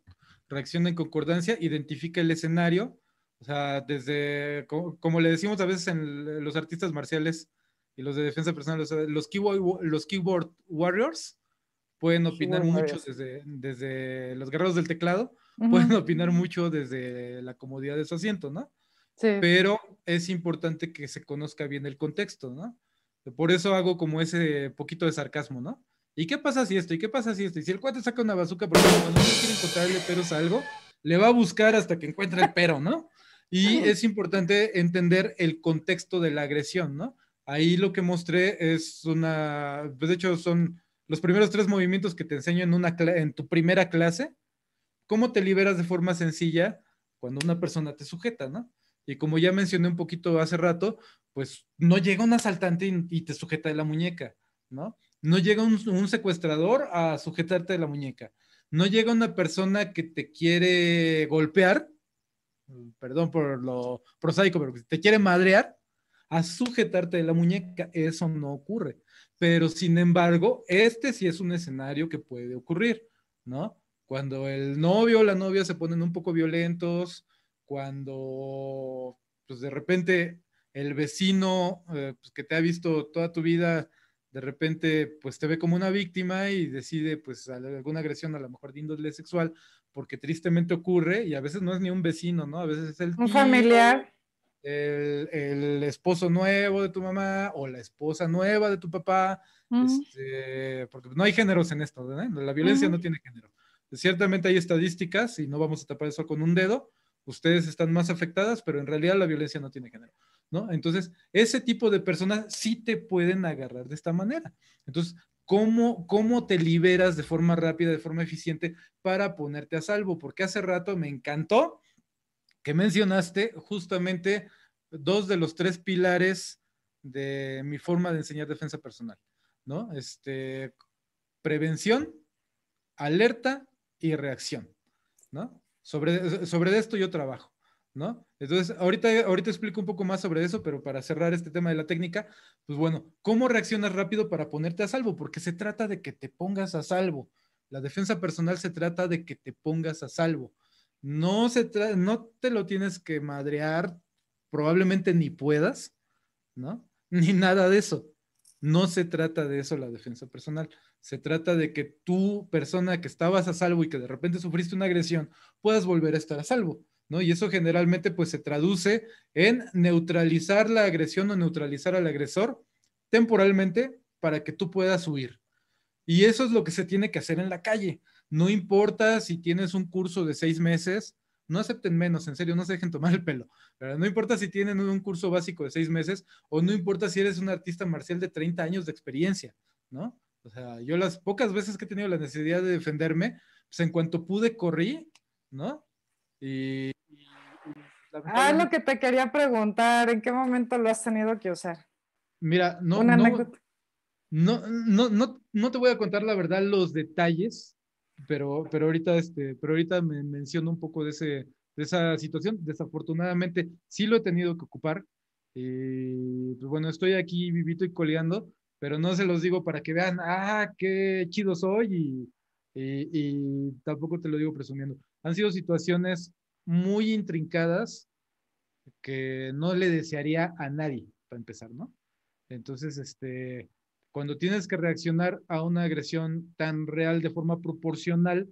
reacciona en concordancia, identifica el escenario, o sea, desde, como le decimos a veces en los artistas marciales, y los de defensa personal, los, keyboard, los keyboard warriors pueden opinar mucho desde, desde, los guerreros del teclado, pueden opinar mucho desde la comodidad de su asiento, ¿no? Sí. Pero es importante que se conozca bien el contexto, ¿no? Por eso hago como ese poquito de sarcasmo, ¿no? ¿Y qué pasa si esto? ¿Y qué pasa si esto? Y si el cuate saca una bazuca porque cuando no quiere encontrarle peros a algo, le va a buscar hasta que encuentre el pero, ¿no? Y es importante entender el contexto de la agresión, ¿no? Ahí lo que mostré es una, pues de hecho son los primeros tres movimientos que te enseño en, una, en tu primera clase, cómo te liberas de forma sencilla cuando una persona te sujeta, ¿no? Y como ya mencioné un poquito hace rato, pues no llega un asaltante y, te sujeta de la muñeca, ¿no? No llega un, un, secuestrador a sujetarte de la muñeca. No llega una persona que te quiere golpear, perdón por lo prosaico, pero que te quiere madrear, a sujetarte de la muñeca. Eso no ocurre. Pero sin embargo, este sí es un escenario que puede ocurrir, ¿no? Cuando el novio o la novia se ponen un poco violentos, cuando pues de repente el vecino eh, pues, que te ha visto toda tu vida, de repente pues te ve como una víctima y decide pues alguna agresión a lo mejor de índole sexual, porque tristemente ocurre y a veces no es ni un vecino, ¿no? A veces es el... Un familiar el, esposo nuevo de tu mamá o la esposa nueva de tu papá, este, porque no hay géneros en esto, La violencia no tiene género. Ciertamente hay estadísticas y no vamos a tapar eso con un dedo. Ustedes están más afectadas, pero en realidad la violencia no tiene género, ¿no? Entonces, ese tipo de personas sí te pueden agarrar de esta manera. Entonces, ¿Cómo, ¿cómo, te liberas de forma rápida, de forma eficiente para ponerte a salvo? Porque hace rato me encantó que mencionaste, justamente dos de los tres pilares de mi forma de enseñar defensa personal, ¿no? Este, prevención, alerta y reacción, ¿no? Sobre, sobre esto yo trabajo, ¿no? Entonces, ahorita, ahorita explico un poco más sobre eso, pero para cerrar este tema de la técnica, pues bueno, ¿cómo reaccionas rápido para ponerte a salvo? Porque se trata de que te pongas a salvo. La defensa personal se trata de que te pongas a salvo. No, se no te lo tienes que madrear, probablemente ni puedas, ¿no? Ni nada de eso. No se trata de eso la defensa personal. Se trata de que tú, persona que estabas a salvo y que de repente sufriste una agresión, puedas volver a estar a salvo. ¿No? Y eso generalmente pues se traduce en neutralizar la agresión o neutralizar al agresor temporalmente para que tú puedas huir. Y eso es lo que se tiene que hacer en la calle. No importa si tienes un curso de seis meses, no acepten menos, en serio, no se dejen tomar el pelo. Pero no importa si tienen un curso básico de seis meses o no importa si eres un artista marcial de 30 años de experiencia, ¿no? O sea, yo las pocas veces que he tenido la necesidad de defenderme, pues en cuanto pude corrí, ¿no? Y... ah, lo que te quería preguntar, ¿en qué momento lo has tenido que usar? Mira, no, no, no, no, no, te voy a contar la verdad los detalles pero, pero ahorita, este, pero ahorita me menciono un poco de, ese, de esa situación. Desafortunadamente, sí lo he tenido que ocupar. y pues, bueno, estoy aquí vivito y coleando, pero no se los digo para que vean, ah, qué chido soy y tampoco te lo digo presumiendo. Han sido situaciones muy intrincadas que no le desearía a nadie, para empezar, ¿no? Entonces, este, cuando tienes que reaccionar a una agresión tan real de forma proporcional,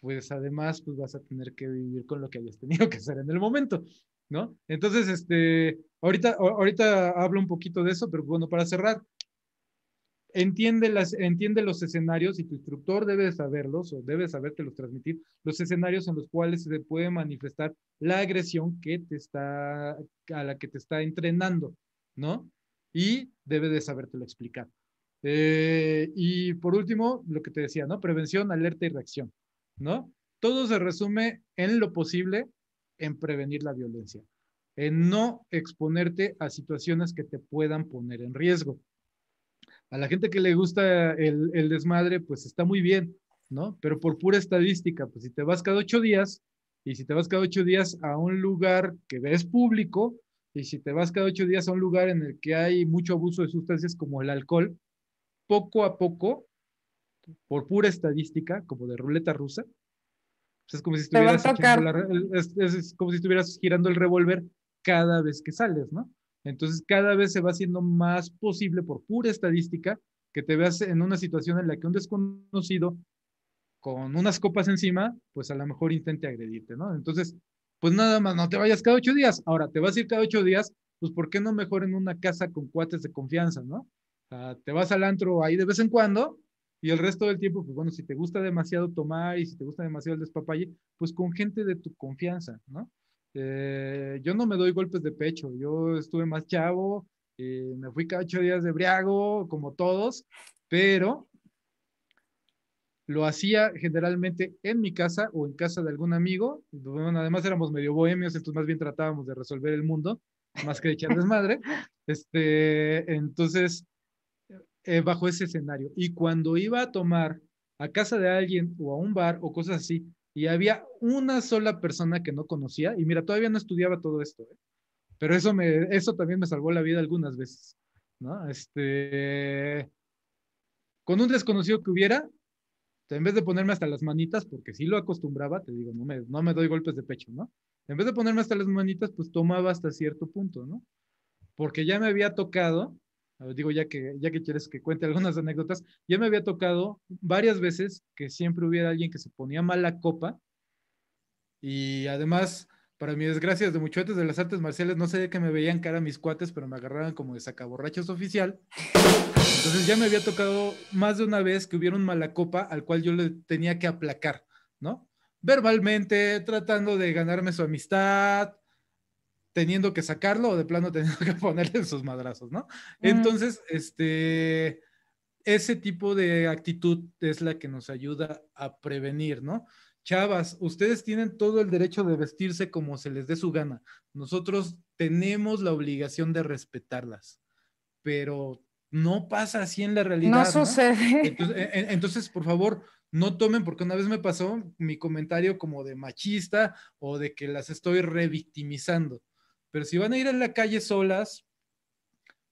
pues además pues vas a tener que vivir con lo que hayas tenido que hacer en el momento, ¿no? Entonces, este, ahorita, ahorita hablo un poquito de eso, pero bueno, para cerrar, entiende, las, entiende los escenarios y tu instructor debe saberlos o debe los transmitir, los escenarios en los cuales se puede manifestar la agresión que te está, a la que te está entrenando, ¿no? y debe de sabértelo explicar. Eh, y por último, lo que te decía, ¿no? Prevención, alerta y reacción, ¿no? Todo se resume en lo posible en prevenir la violencia, en no exponerte a situaciones que te puedan poner en riesgo. A la gente que le gusta el, el desmadre, pues está muy bien, ¿no? Pero por pura estadística, pues si te vas cada ocho días y si te vas cada ocho días a un lugar que ves público, y si te vas cada ocho días a un lugar en el que hay mucho abuso de sustancias como el alcohol, poco a poco, por pura estadística, como de ruleta rusa, pues es, como si estuvieras es como si estuvieras girando el revólver cada vez que sales, ¿no? Entonces cada vez se va haciendo más posible por pura estadística que te veas en una situación en la que un desconocido con unas copas encima, pues a lo mejor intente agredirte, ¿no? Entonces pues nada más, no te vayas cada ocho días. Ahora, te vas a ir cada ocho días, pues ¿por qué no mejor en una casa con cuates de confianza, no? O sea, te vas al antro ahí de vez en cuando y el resto del tiempo, pues bueno, si te gusta demasiado tomar y si te gusta demasiado el despapalle, pues con gente de tu confianza, ¿no? Eh, yo no me doy golpes de pecho, yo estuve más chavo, y eh, me fui cada ocho días de briago, como todos, pero lo hacía generalmente en mi casa o en casa de algún amigo. además éramos medio bohemios, entonces más bien tratábamos de resolver el mundo, más que de echar desmadre. Este, entonces, eh, bajo ese escenario. Y cuando iba a tomar a casa de alguien o a un bar o cosas así, y había una sola persona que no conocía, y mira, todavía no estudiaba todo esto, ¿eh? pero eso, me, eso también me salvó la vida algunas veces, ¿no? Este, con un desconocido que hubiera, en vez de ponerme hasta las manitas, porque sí lo acostumbraba, te digo, no me, no me doy golpes de pecho, ¿no? En vez de ponerme hasta las manitas, pues tomaba hasta cierto punto, ¿no? Porque ya me había tocado, digo, ya que, ya que quieres que cuente algunas anécdotas, ya me había tocado varias veces que siempre hubiera alguien que se ponía mala copa y además para mi desgracia, de mucho de las artes marciales, no sé de qué me veían cara mis cuates, pero me agarraban como de sacaborrachos oficial. Entonces ya me había tocado más de una vez que hubiera un malacopa al cual yo le tenía que aplacar, ¿no? Verbalmente, tratando de ganarme su amistad, teniendo que sacarlo o de plano teniendo que ponerle sus madrazos, ¿no? Entonces, este, ese tipo de actitud es la que nos ayuda a prevenir, ¿no? Chavas, ustedes tienen todo el derecho de vestirse como se les dé su gana. Nosotros tenemos la obligación de respetarlas, pero no pasa así en la realidad. No, sucede. Entonces, e, e, entonces, por favor, no tomen, porque una vez me pasó mi comentario como de machista o de que las estoy revictimizando. Pero si van a ir a la calle solas,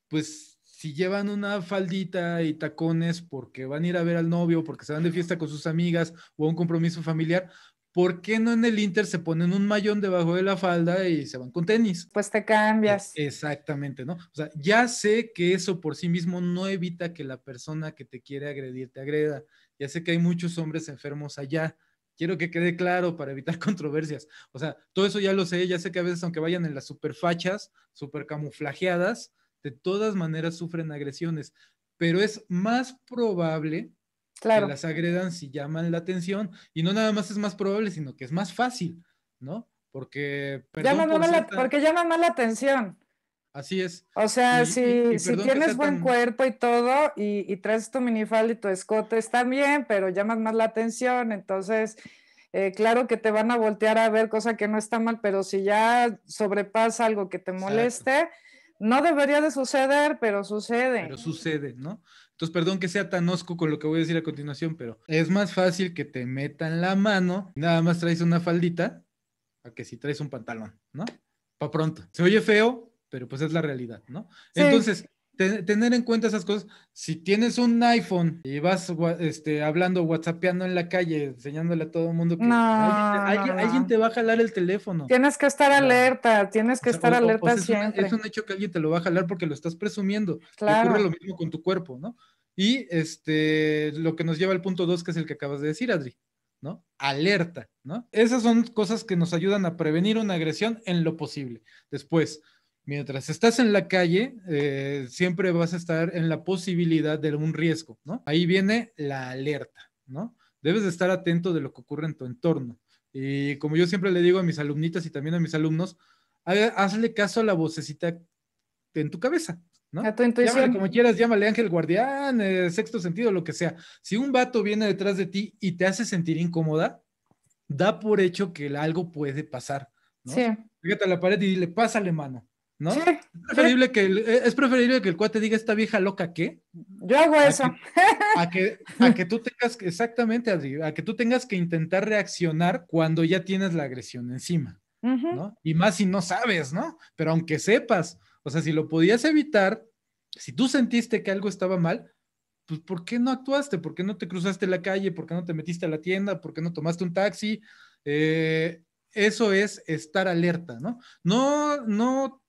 pues si llevan una faldita y tacones porque van a ir a ver al novio, porque se van de fiesta con sus amigas o a un compromiso familiar, ¿por qué no en el Inter se ponen un mayón debajo de la falda y se van con tenis? Pues te cambias. E-, exactamente, ¿no? O sea, ya sé que eso por sí mismo no evita que la persona que te quiere agredir te agreda. Ya sé que hay muchos hombres enfermos allá. Quiero que quede claro para evitar controversias. O sea, todo eso ya lo sé, ya sé que a veces aunque vayan en las superfachas, super camuflajeadas, de todas maneras sufren agresiones, pero es más probable que las agredan si llaman la atención y no nada más es más probable, sino que es más fácil, ¿no? Porque llama porque llama más la atención. Así es. O sea, si, tienes buen cuerpo y todo, y, traes tu minifal y tu escote, está bien, pero llamas más la atención, entonces... Eh, claro que te van a voltear a ver, cosa que no está mal, pero si ya sobrepasa algo que te moleste, no debería de suceder, pero sucede. Pero sucede, ¿no? Entonces, perdón que sea tan osco con lo que voy a decir a continuación, pero es más fácil que te metan la mano, nada más traes una faldita, a que si traes un pantalón, ¿no? Pa' pronto. Se oye feo, pero pues es la realidad, ¿no? Entonces, tener en cuenta esas cosas. Si tienes un iPhone y vas este, hablando, whatsappeando en la calle, enseñándole a todo el mundo que alguien, te va a jalar el teléfono. Tienes que estar alerta, tienes que estar alerta siempre. es un hecho que alguien te lo va a jalar porque lo estás presumiendo. Claro. ocurre lo mismo con tu cuerpo, ¿no? Y este, lo que nos lleva al punto dos, que es el que acabas de decir, Adri. ¿no? Alerta, ¿no? Esas son cosas que nos ayudan a prevenir una agresión en lo posible. Después, mientras estás en la calle, eh, siempre vas a estar en la posibilidad de un riesgo, ¿no? Ahí viene la alerta, ¿no? Debes de estar atento de lo que ocurre en tu entorno. Y como yo siempre le digo a mis alumnitas y también a mis alumnos, hazle caso a la vocecita en tu cabeza, ¿no? A Llámale como quieras, llámale ángel guardián, eh, sexto sentido, lo que sea. Si un vato viene detrás de ti y te hace sentir incómoda, da por hecho que algo puede pasar, ¿no? Sí. Fíjate a la pared y dile, pásale mano. ¿No? es, preferible que el, e, es preferible que el cuate diga esta vieja loca ¿qué? Yo hago eso. a, que, tú tengas, que, exactamente, a que tú tengas que intentar reaccionar cuando ya tienes la agresión encima, ¿no? Y más si no sabes, ¿no? Pero aunque sepas, o sea, si lo podías evitar, si tú sentiste que algo estaba mal, pues ¿por qué no actuaste? ¿Por qué no te cruzaste la calle? ¿Por qué no te metiste a la tienda? ¿Por qué no tomaste un taxi? Eh, eso es estar alerta, ¿no? No, no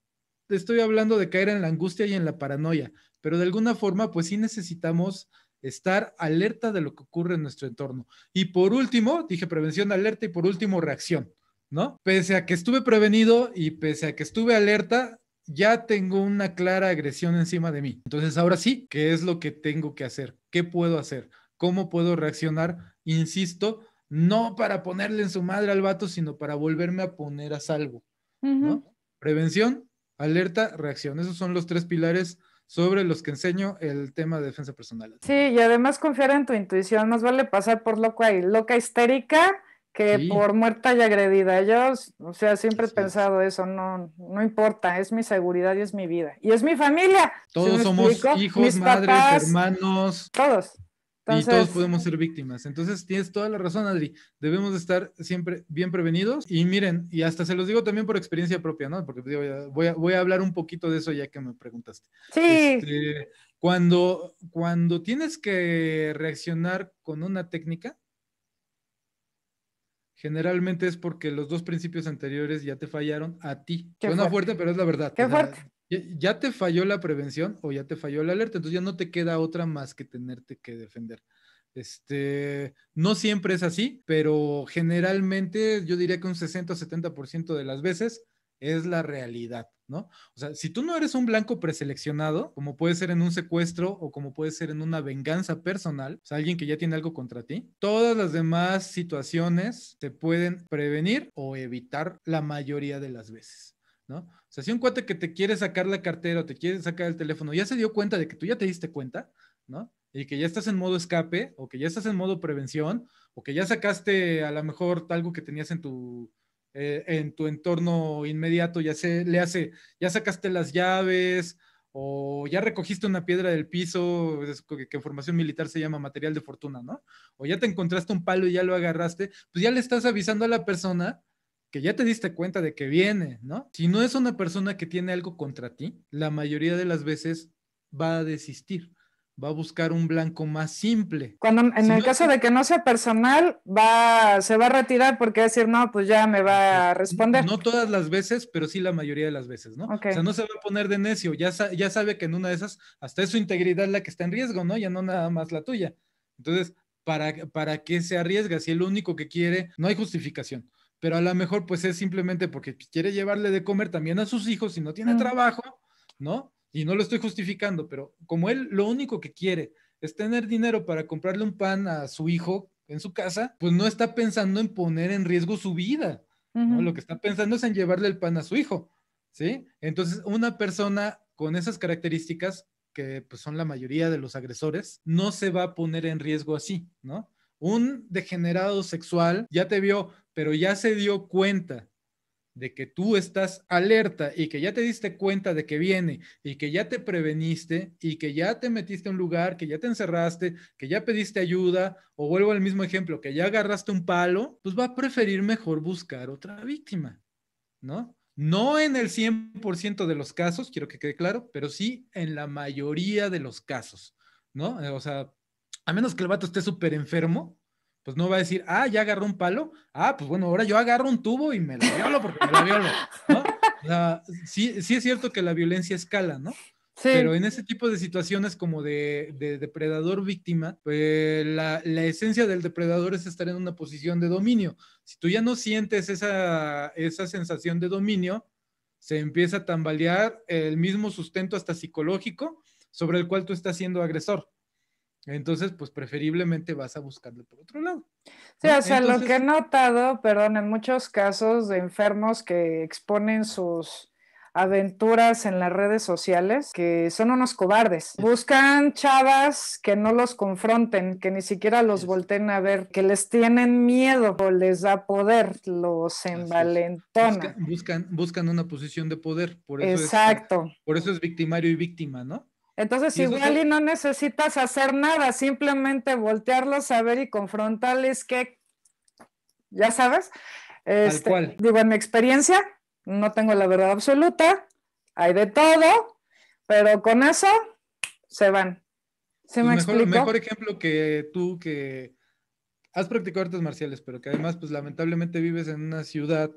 estoy hablando de caer en la angustia y en la paranoia, pero de alguna forma, pues sí necesitamos estar alerta de lo que ocurre en nuestro entorno. Y por último, dije prevención, alerta y por último, reacción, ¿no? Pese a que estuve prevenido y pese a que estuve alerta, ya tengo una clara agresión encima de mí. Entonces, ahora sí, ¿qué es lo que tengo que hacer? ¿Qué puedo hacer? ¿Cómo puedo reaccionar? Insisto, no para ponerle en su madre al vato, sino para volverme a poner a salvo, ¿no? Prevención, alerta, reacción. Esos son los tres pilares sobre los que enseño el tema de defensa personal. Sí, y además confiar en tu intuición. Más vale pasar por loca y loca histérica que por muerta y agredida. Yo, o sea, siempre he pensado eso, no, no importa, es mi seguridad y es mi vida. Y es mi familia. Todos somos hijos, madres, hermanos. Todos y todos podemos ser víctimas. Entonces tienes toda la razón, Adri. Debemos estar siempre bien prevenidos. Y miren, y hasta se los digo también por experiencia propia, ¿no? Porque voy, a, hablar un poquito de eso ya que me preguntaste. Sí. Este, cuando, cuando tienes que reaccionar con una técnica, generalmente es porque los dos principios anteriores ya te fallaron a ti. Qué una fuerte. fuerte. pero es la verdad. Qué fuerte ya te falló la prevención o ya te falló la alerta, entonces ya no te queda otra más que tenerte que defender. Este, no siempre es así, pero generalmente yo diría que un 60 o 70% de las veces es la realidad, ¿no? O sea, si tú no eres un blanco preseleccionado, como puede ser en un secuestro o como puede ser en una venganza personal, o sea, alguien que ya tiene algo contra ti, todas las demás situaciones te pueden prevenir o evitar la mayoría de las veces. ¿no? O sea, si un cuate que te quiere sacar la cartera o te quiere sacar el teléfono ya se dio cuenta de que tú ya te diste cuenta, ¿no? Y que ya estás en modo escape o que ya estás en modo prevención o que ya sacaste a lo mejor algo que tenías en tu, eh, en tu entorno inmediato, ya se le hace, ya sacaste las llaves o ya recogiste una piedra del piso, que, en formación militar se llama material de fortuna, ¿no? O ya te encontraste un palo y ya lo agarraste, pues ya le estás avisando a la persona que ya te diste cuenta de que viene, ¿no? Si no es una persona que tiene algo contra ti, la mayoría de las veces va a desistir, va a buscar un blanco más simple. Cuando en el caso de que no sea personal, va, se va a retirar porque va a decir, no, pues ya me va a responder. No, todas las veces, pero sí la mayoría de las veces, ¿no? O sea, no se va a poner de necio, ya, ya sabe que en una de esas hasta es su integridad la que está en riesgo, ¿no? Ya no nada más la tuya. Entonces, ¿para, para qué se arriesga si el único que quiere, no hay justificación? pero a lo mejor pues es simplemente porque quiere llevarle de comer también a sus hijos y no tiene mm. trabajo, ¿no? Y no lo estoy justificando, pero como él lo único que quiere es tener dinero para comprarle un pan a su hijo en su casa, pues no está pensando en poner en riesgo su vida, ¿no? Lo que está pensando es en llevarle el pan a su hijo, ¿sí? Entonces, una persona con esas características, que pues, son la mayoría de los agresores, no se va a poner en riesgo así, ¿no? Un degenerado sexual ya te vio, pero ya se dio cuenta de que tú estás alerta y que ya te diste cuenta de que viene y que ya te preveniste y que ya te metiste a un lugar, que ya te encerraste, que ya pediste ayuda o vuelvo al mismo ejemplo, que ya agarraste un palo, pues va a preferir mejor buscar otra víctima, ¿no? No en el 100% de los casos, quiero que quede claro, pero sí en la mayoría de los casos, ¿no? O sea, a menos que el vato esté súper enfermo, pues no va a decir, ah, ya agarró un palo, ah, pues bueno, ahora yo agarro un tubo y me lo violo porque me lo violo, sí, sí es cierto que la violencia escala, ¿no? Sí. Pero en ese tipo de situaciones como de, depredador-víctima, pues la, esencia del depredador es estar en una posición de dominio. Si tú ya no sientes esa, esa sensación de dominio, se empieza a tambalear el mismo sustento hasta psicológico sobre el cual tú estás siendo agresor. Entonces, pues preferiblemente vas a buscarlo por otro lado. Sí, o sea, lo que he notado, perdón, en muchos casos de enfermos que exponen sus aventuras en las redes sociales, que son unos cobardes. Buscan chavas que no los confronten, que ni siquiera los volteen a ver, que les tienen miedo o les da poder, los envalentona. Buscan, buscan, una posición de poder, por Exacto. por eso es victimario y víctima, ¿no? Entonces, igual y no necesitas hacer nada, simplemente voltearlos a ver y confrontarles que, ya sabes, este, digo, en mi experiencia, no tengo la verdad absoluta, hay de todo, pero con eso se van. ¿Se me mejor ejemplo que tú que has practicado artes marciales, pero que además, pues lamentablemente vives en una ciudad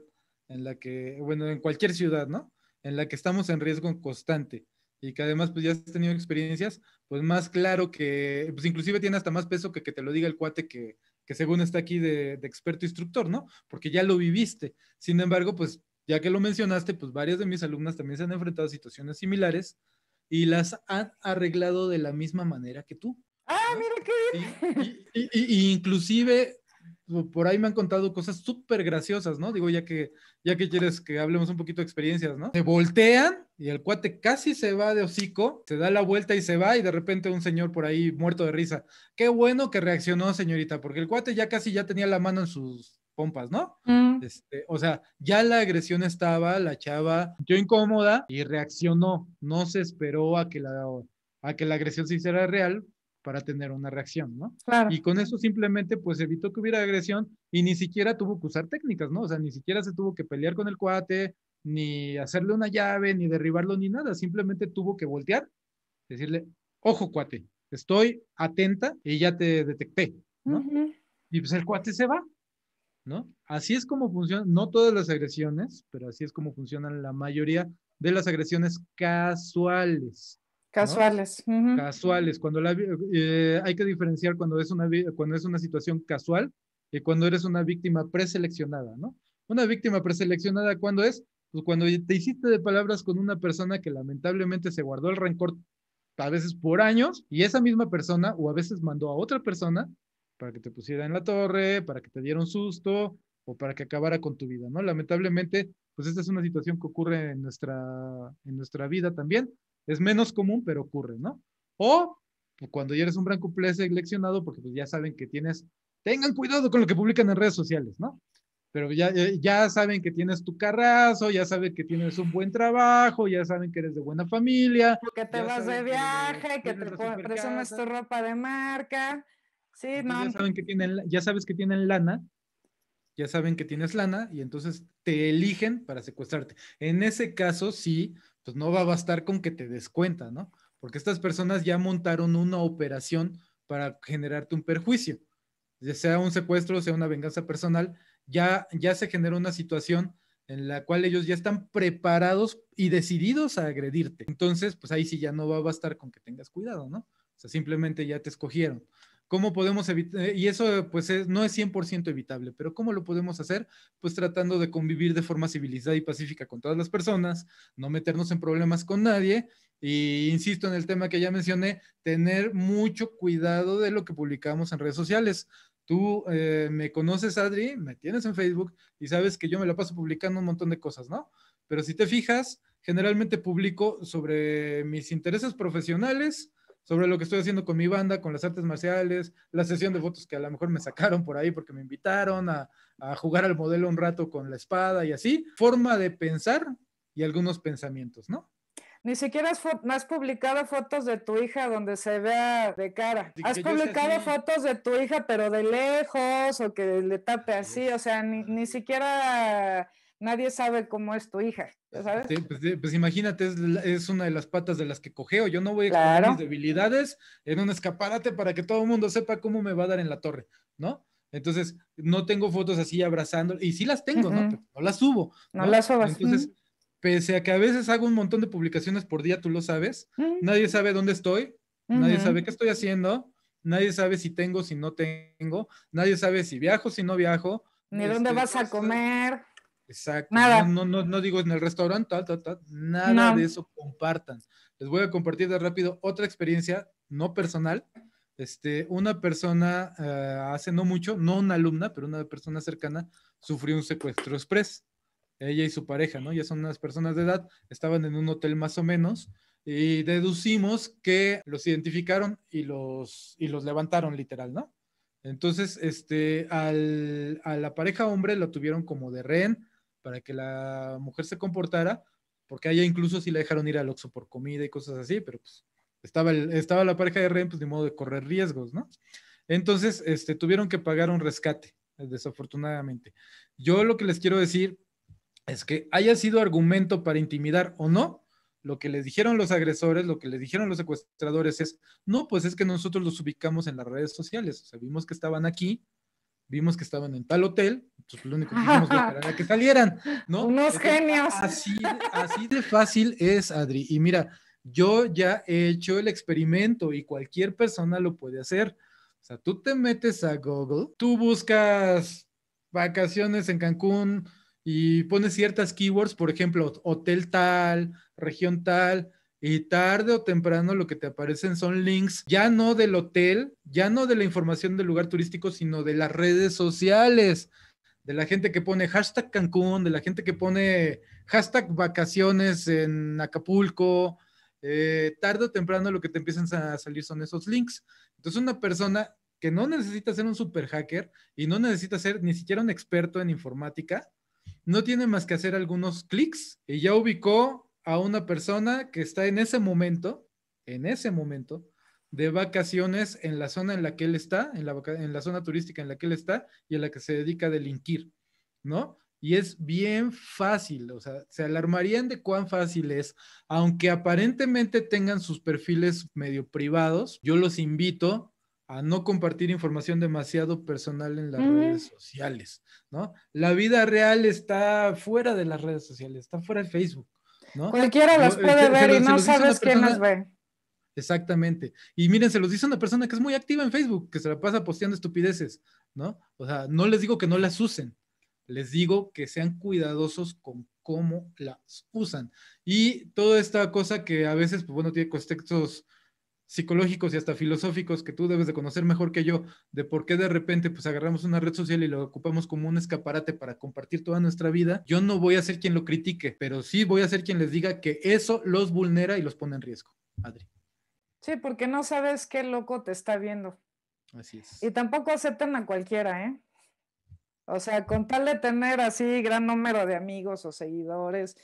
en la que, bueno, en cualquier ciudad, ¿no? En la que estamos en riesgo constante y que además pues ya has tenido experiencias, pues más claro que, pues inclusive tiene hasta más peso que que te lo diga el cuate que, según está aquí de, experto instructor, ¿no? Porque ya lo viviste. Sin embargo, pues ya que lo mencionaste, pues varias de mis alumnas también se han enfrentado a situaciones similares y las han arreglado de la misma manera que tú. Ah, mira qué bien. inclusive pues, por ahí me han contado cosas súper graciosas, ¿no? Digo, ya que, ya que quieres que hablemos un poquito de experiencias, ¿no? Se voltean y el cuate casi se va de hocico, se da la vuelta y se va y de repente un señor por ahí muerto de risa. Qué bueno que reaccionó, señorita, porque el cuate ya casi ya tenía la mano en sus pompas, ¿no? Mm. Este, o sea, ya la agresión estaba, la chava, yo incómoda y reaccionó, no se esperó a que la a que la agresión se hiciera real para tener una reacción, ¿no? Y con eso simplemente pues evitó que hubiera agresión y ni siquiera tuvo que usar técnicas, ¿no? O sea, ni siquiera se tuvo que pelear con el cuate, ni hacerle una llave, ni derribarlo, ni nada. Simplemente tuvo que voltear, decirle, ojo cuate, estoy atenta y ya te detecté, ¿no? Y pues el cuate se va, ¿no? Así es como funcionan, no todas las agresiones, pero así es como funcionan la mayoría de las agresiones casuales. Casuales. Casuales. Cuando eh, hay que diferenciar cuando es, una, cuando es una situación casual y cuando eres una víctima preseleccionada, ¿no? Una víctima preseleccionada, ¿cuándo es? Pues cuando te hiciste de palabras con una persona que lamentablemente se guardó el rencor a veces por años y esa misma persona o a veces mandó a otra persona para que te pusiera en la torre, para que te diera un susto o para que acabara con tu vida, ¿no? Lamentablemente, pues esta es una situación que ocurre en nuestra, en nuestra vida también. Es menos común, pero ocurre, ¿no? O pues, cuando ya eres un cumpleaños seleccionado, porque pues, ya saben que tienes, tengan cuidado con lo que publican en redes sociales, ¿no? Pero ya, eh, ya saben que tienes tu carrazo, ya saben que tienes un buen trabajo, ya saben que eres de buena familia. Que te vas de viaje, que, te presumes tu ropa de marca. Sí, no. Ya, saben que tienen, ya sabes que tienen lana, ya saben que tienes lana y entonces te eligen para secuestrarte. En ese caso, sí, pues no va a bastar con que te des cuenta, ¿no? Porque estas personas ya montaron una operación para generarte un perjuicio, ya sea un secuestro, sea una venganza personal, ya, ya se genera una situación en la cual ellos ya están preparados y decididos a agredirte. Entonces, pues ahí sí ya no va a bastar con que tengas cuidado, ¿no? O sea, simplemente ya te escogieron. ¿Cómo podemos evitar? Eh, y eso pues no es 100% evitable, pero ¿cómo lo podemos hacer? Pues tratando de convivir de forma civilizada y pacífica con todas las personas, no meternos en problemas con nadie e insisto en el tema que ya mencioné, tener mucho cuidado de lo que publicamos en redes sociales. Tú eh, me conoces, Adri, me tienes en Facebook y sabes que yo me la paso publicando un montón de cosas, ¿no? Pero si te fijas, generalmente publico sobre mis intereses profesionales, sobre lo que estoy haciendo con mi banda, con las artes marciales, la sesión de fotos que a lo mejor me sacaron por ahí porque me invitaron a, jugar al modelo un rato con la espada y así. Forma de pensar y algunos pensamientos, ¿no? Ni siquiera has, publicado fotos de tu hija donde se vea de cara. has publicado fotos de tu hija, pero de lejos o que le tape ah, así. O sea, ni ah, siquiera nadie sabe cómo es tu hija, ¿sabes? Pues, pues, imagínate, es, una de las patas de las que cogeo. Yo no voy a claro. mis debilidades en un escaparate para que todo el mundo sepa cómo me va a dar en la torre, ¿no? Entonces, no tengo fotos así abrazando, y sí las tengo, ¿no? no las subo. No, las subas. Entonces, pese a que a veces hago un montón de publicaciones por día, tú lo sabes, nadie sabe dónde estoy, nadie sabe qué estoy haciendo, nadie sabe si tengo, si no tengo, nadie sabe si viajo, si no viajo. Ni dónde este, vas a comer. Exacto. No, no, no digo en el restaurante, tal, tal, tal. Nada de eso compartan. Les voy a compartir de rápido otra experiencia, no personal. Este, una persona eh, hace no mucho, no una alumna, pero una persona cercana, sufrió un secuestro express. Ella y su pareja, ¿no? Ya son unas personas de edad, estaban en un hotel más o menos y deducimos que los identificaron y los, y los levantaron literal, ¿no? Entonces, este, al, a la pareja hombre lo tuvieron como de rehén, para que la mujer se comportara, porque allá incluso si la dejaron ir al Oxxo por comida y cosas así, pero pues estaba, estaba la pareja de rehén, pues de modo de correr riesgos, ¿no? Entonces, este, tuvieron que pagar un rescate, desafortunadamente. Yo lo que les quiero decir es que haya sido argumento para intimidar o no, lo que les dijeron los agresores, lo que les dijeron los secuestradores es, no, pues es que nosotros los ubicamos en las redes sociales, o sea, vimos que estaban aquí, vimos que estaban en tal hotel, pues lo único que hicimos era que salieran, ¿no? Unos genios. Así, así de fácil es, Adri. Y mira, yo ya he hecho el experimento y cualquier persona lo puede hacer. O sea, tú te metes a Google, tú buscas vacaciones en Cancún y pones ciertas keywords, por ejemplo, hotel tal, región tal, y tarde o temprano lo que te aparecen son links, ya no del hotel, ya no de la información del lugar turístico, sino de las redes sociales, de la gente que pone hashtag Cancún, de la gente que pone hashtag vacaciones en Acapulco. Eh, tarde o temprano lo que te empiezan a salir son esos links. Entonces una persona que no necesita ser un super hacker y no necesita ser ni siquiera un experto en informática, no tiene más que hacer algunos clics y ya ubicó a una persona que está en ese momento, en ese momento, de vacaciones en la zona en la que él está, en la, zona turística en la que él está y en la que se dedica a delinquir, ¿no? Y es bien fácil, o sea, se alarmarían de cuán fácil es, aunque aparentemente tengan sus perfiles medio privados, yo los invito a no compartir información demasiado personal en las redes sociales, ¿no? La vida real está fuera de las redes sociales, está fuera de Facebook. Cualquiera las eh, puede ver y no sabes quién las ve. Exactamente. Y miren, se los dice una persona que es muy activa en Facebook, que se la pasa posteando estupideces, ¿no? O sea, no les digo que no las usen, les digo que sean cuidadosos con cómo las usan. Y toda esta cosa que a veces, pues bueno, tiene contextos psicológicos y hasta filosóficos que tú debes de conocer mejor que yo, de por qué de repente pues agarramos una red social y lo ocupamos como un escaparate para compartir toda nuestra vida, yo no voy a ser quien lo critique, pero sí voy a ser quien les diga que eso los vulnera y los pone en riesgo. Adri. Sí, porque no sabes qué loco te está viendo. Así es. Y tampoco aceptan a cualquiera, ¿eh? O sea, con tal de tener así gran número de amigos o seguidores,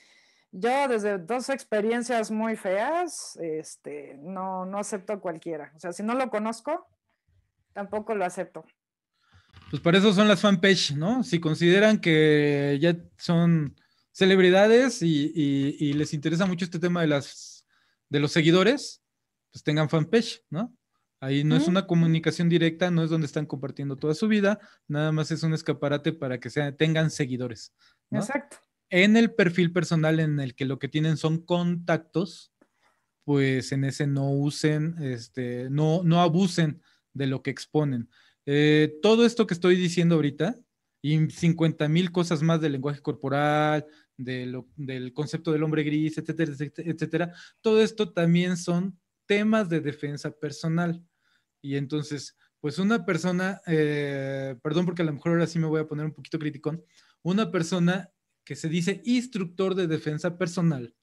yo desde dos experiencias muy feas, este, no, acepto a cualquiera. O sea, si no lo conozco, tampoco lo acepto. Pues para eso son las fanpage, ¿no? Si consideran que ya son celebridades y, les interesa mucho este tema de, las, de los seguidores, pues tengan fanpage, ¿no? Ahí no es una comunicación directa, no es donde están compartiendo toda su vida, nada más es un escaparate para que tengan seguidores. Exacto en el perfil personal en el que lo que tienen son contactos, pues en ese no usen, este, no, no abusen de lo que exponen. Eh, todo esto que estoy diciendo ahorita y 50 mil cosas más del lenguaje corporal, de lo, del concepto del hombre gris, etcétera, etcétera, todo esto también son temas de defensa personal. Y entonces, pues una persona, eh, perdón porque a lo mejor ahora sí me voy a poner un poquito criticón, una persona que se dice instructor de defensa personal,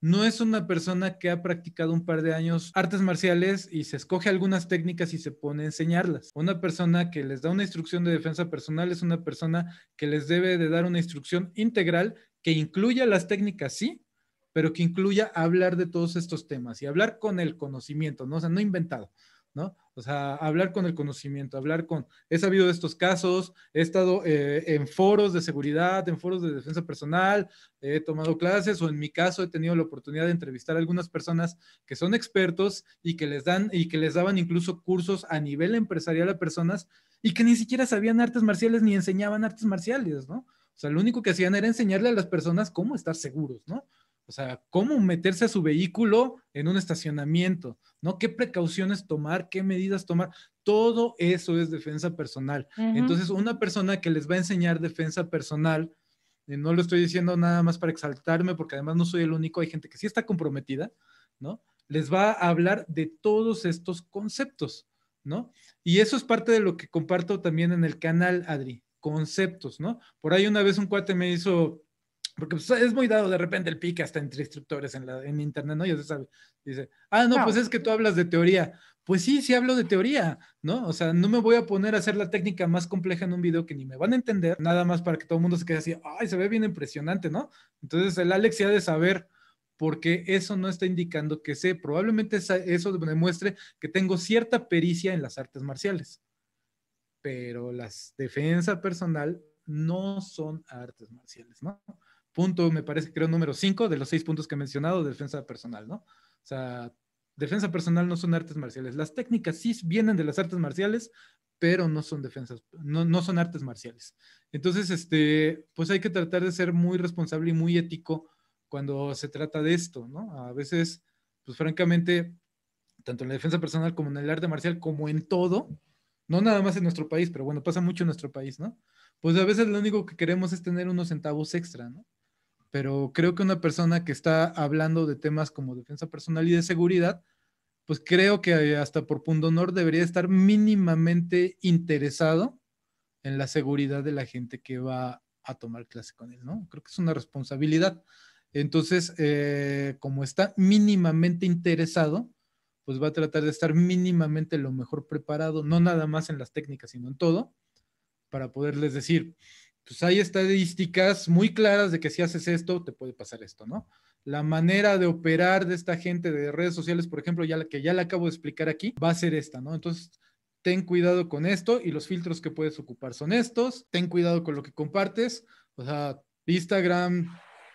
no es una persona que ha practicado un par de años artes marciales y se escoge algunas técnicas y se pone a enseñarlas. Una persona que les da una instrucción de defensa personal es una persona que les debe de dar una instrucción integral que incluya las técnicas, sí, pero que incluya hablar de todos estos temas y hablar con el conocimiento, ¿no? O sea, no inventado. ¿no? O sea, hablar con el conocimiento, hablar con, he sabido de estos casos, he estado eh, en foros de seguridad, en foros de defensa personal, he tomado clases o en mi caso he tenido la oportunidad de entrevistar a algunas personas que son expertos y que les dan y que les daban incluso cursos a nivel empresarial a personas y que ni siquiera sabían artes marciales ni enseñaban artes marciales, ¿no? O sea, lo único que hacían era enseñarle a las personas cómo estar seguros, ¿no? O sea, cómo meterse a su vehículo en un estacionamiento, ¿no? ¿Qué precauciones tomar? ¿Qué medidas tomar? Todo eso es defensa personal. Entonces, una persona que les va a enseñar defensa personal, eh, no lo estoy diciendo nada más para exaltarme, porque además no soy el único, hay gente que sí está comprometida, ¿no? Les va a hablar de todos estos conceptos, ¿no? Y eso es parte de lo que comparto también en el canal, Adri, conceptos, ¿no? Por ahí una vez un cuate me hizo porque pues, es muy dado de repente el pique hasta entre instructores en, la, en internet, ¿no? Y se sabe. Dice, ah, no, pues es que tú hablas de teoría. Pues sí, sí hablo de teoría, ¿no? O sea, no me voy a poner a hacer la técnica más compleja en un video que ni me van a entender, nada más para que todo el mundo se quede así, ay, se ve bien impresionante, ¿no? Entonces el Alex ya de saber, porque eso no está indicando que sé, probablemente eso demuestre que tengo cierta pericia en las artes marciales, pero las defensa personal no son artes marciales, ¿no? punto, me parece, que creo, número cinco de los seis puntos que he mencionado, defensa personal, ¿no? O sea, defensa personal no son artes marciales. Las técnicas sí vienen de las artes marciales, pero no son defensas, no, no son artes marciales. Entonces, este, pues hay que tratar de ser muy responsable y muy ético cuando se trata de esto, ¿no? A veces, pues francamente, tanto en la defensa personal como en el arte marcial, como en todo, no nada más en nuestro país, pero bueno, pasa mucho en nuestro país, ¿no? Pues a veces lo único que queremos es tener unos centavos extra, ¿no? pero creo que una persona que está hablando de temas como defensa personal y de seguridad, pues creo que hasta por punto honor debería estar mínimamente interesado en la seguridad de la gente que va a tomar clase con él, ¿no? Creo que es una responsabilidad. Entonces, eh, como está mínimamente interesado, pues va a tratar de estar mínimamente lo mejor preparado, no nada más en las técnicas, sino en todo, para poderles decir, pues hay estadísticas muy claras de que si haces esto, te puede pasar esto, ¿no? La manera de operar de esta gente de redes sociales, por ejemplo, ya que ya la acabo de explicar aquí, va a ser esta, ¿no? Entonces, ten cuidado con esto y los filtros que puedes ocupar son estos, ten cuidado con lo que compartes, o sea, Instagram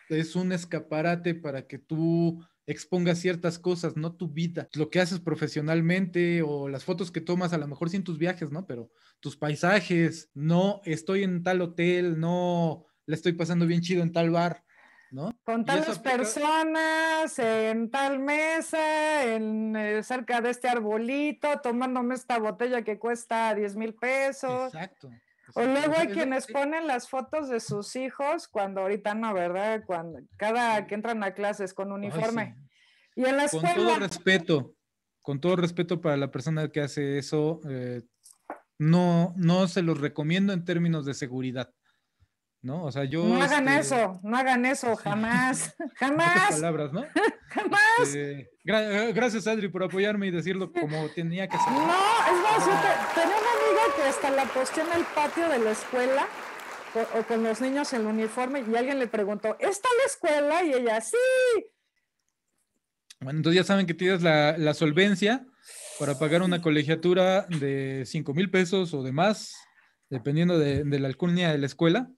es un escaparate para que tú Exponga ciertas cosas, no tu vida, lo que haces profesionalmente o las fotos que tomas, a lo mejor sin tus viajes, ¿no? Pero tus paisajes, no estoy en tal hotel, no le estoy pasando bien chido en tal bar. ¿No? Con tales personas, en tal mesa, en, eh, cerca de este arbolito, tomándome esta botella que cuesta 10 mil pesos. Exacto. O luego hay quienes ponen las fotos de sus hijos cuando ahorita no, ¿verdad? Cuando cada que entran a clases con uniforme. Y en Con todo respeto, con todo respeto para la persona que hace eso, eh, no, no se los recomiendo en términos de seguridad. ¿no? O hagan este, eso, no hagan eso, jamás, jamás. palabras, ¿no? jamás. Este, gracias, Adri, por apoyarme y decirlo como tenía que ser. No, es más, yo tenemos que hasta la postura en el patio de la escuela o, con los niños en el uniforme y alguien le preguntó, ¿está la escuela? Y ella, sí. Bueno, entonces ya saben que tienes la, solvencia para pagar una colegiatura de 5 mil pesos o de más, dependiendo de, la alcurnia de la escuela,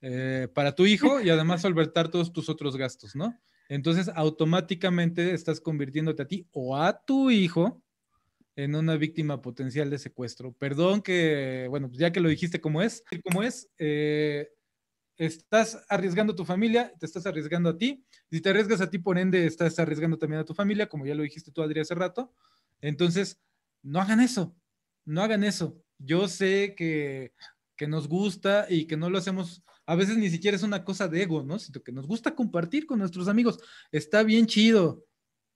eh, para tu hijo y además solventar todos tus otros gastos, ¿no? Entonces automáticamente estás convirtiéndote a ti o a tu hijo en una víctima potencial de secuestro. Perdón que, bueno, ya que lo dijiste como es, como es, eh, estás arriesgando tu familia, te estás arriesgando a ti. Si te arriesgas a ti, por ende, estás arriesgando también a tu familia, como ya lo dijiste tú, Adri, hace rato. Entonces, no hagan eso, no hagan eso. Yo sé que, que nos gusta y que no lo hacemos. A veces ni siquiera es una cosa de ego, ¿no? Sino que nos gusta compartir con nuestros amigos. Está bien chido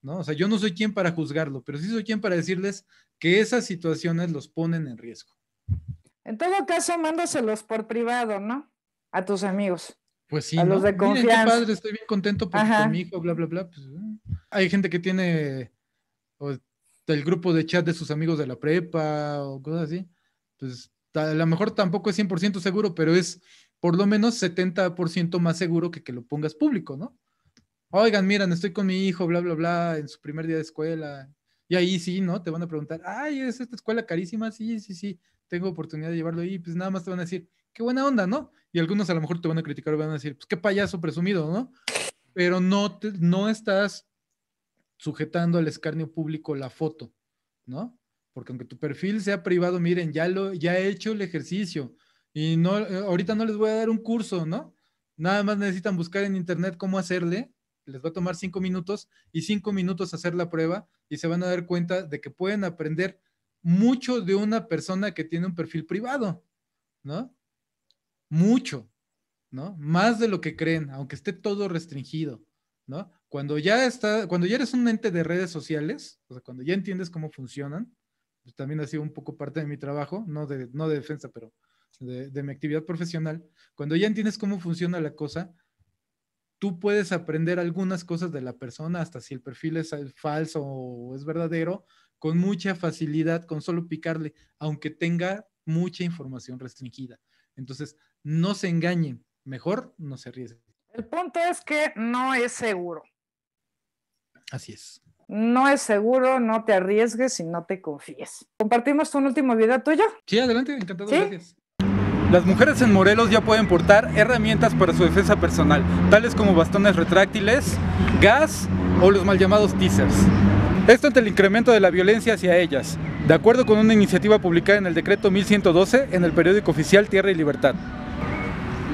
¿no? O sea, yo no soy quien para juzgarlo, pero sí soy quien para decirles que esas situaciones los ponen en riesgo. En todo caso, mándaselos por privado, ¿no? A tus amigos. Pues sí. A los de confianza. Miren, padre, estoy bien contento por con mi hijo, bla, bla, bla. Pues, eh. Hay gente que tiene el grupo de chat de sus amigos de la prepa o cosas así. Pues a lo mejor tampoco es 100% seguro, pero es por lo menos 70% más seguro que que lo pongas público, ¿no? oigan, miren, estoy con mi hijo, bla, bla, bla, en su primer día de escuela. Y ahí sí, ¿no? Te van a preguntar, ay, ¿es esta escuela carísima? Sí, sí, sí, tengo oportunidad de llevarlo ahí. Pues nada más te van a decir, qué buena onda, ¿no? Y algunos a lo mejor te van a criticar, van a decir, pues qué payaso presumido, ¿no? Pero no, no estás sujetando al escarnio público la foto, ¿no? Porque aunque tu perfil sea privado, miren, ya, lo, ya he hecho el ejercicio y no, ahorita no les voy a dar un curso, ¿no? Nada más necesitan buscar en internet cómo hacerle les va a tomar cinco minutos y cinco minutos hacer la prueba y se van a dar cuenta de que pueden aprender mucho de una persona que tiene un perfil privado, ¿no? Mucho, ¿no? Más de lo que creen, aunque esté todo restringido, ¿no? Cuando ya está, cuando ya eres un ente de redes sociales, o sea, cuando ya entiendes cómo funcionan, también ha sido un poco parte de mi trabajo, no de, defensa, pero de mi actividad profesional, cuando ya entiendes cómo funciona la cosa, tú puedes aprender algunas cosas de la persona, hasta si el perfil es eh, falso o es verdadero, con mucha facilidad, con solo picarle, aunque tenga mucha información restringida. Entonces, no se engañen, mejor no se arriesguen. El punto es que no es seguro. Así es. No es seguro, no te arriesgues y no te confíes. ¿Compartimos un último video tuyo? Sí, adelante, encantado, gracias. Las mujeres en Morelos ya pueden portar herramientas para su defensa personal, tales como bastones retráctiles, gas o los mal llamados teasers. Esto ante el incremento de la violencia hacia ellas, de acuerdo con una iniciativa publicada en el decreto 1112 en el periódico oficial Tierra y Libertad.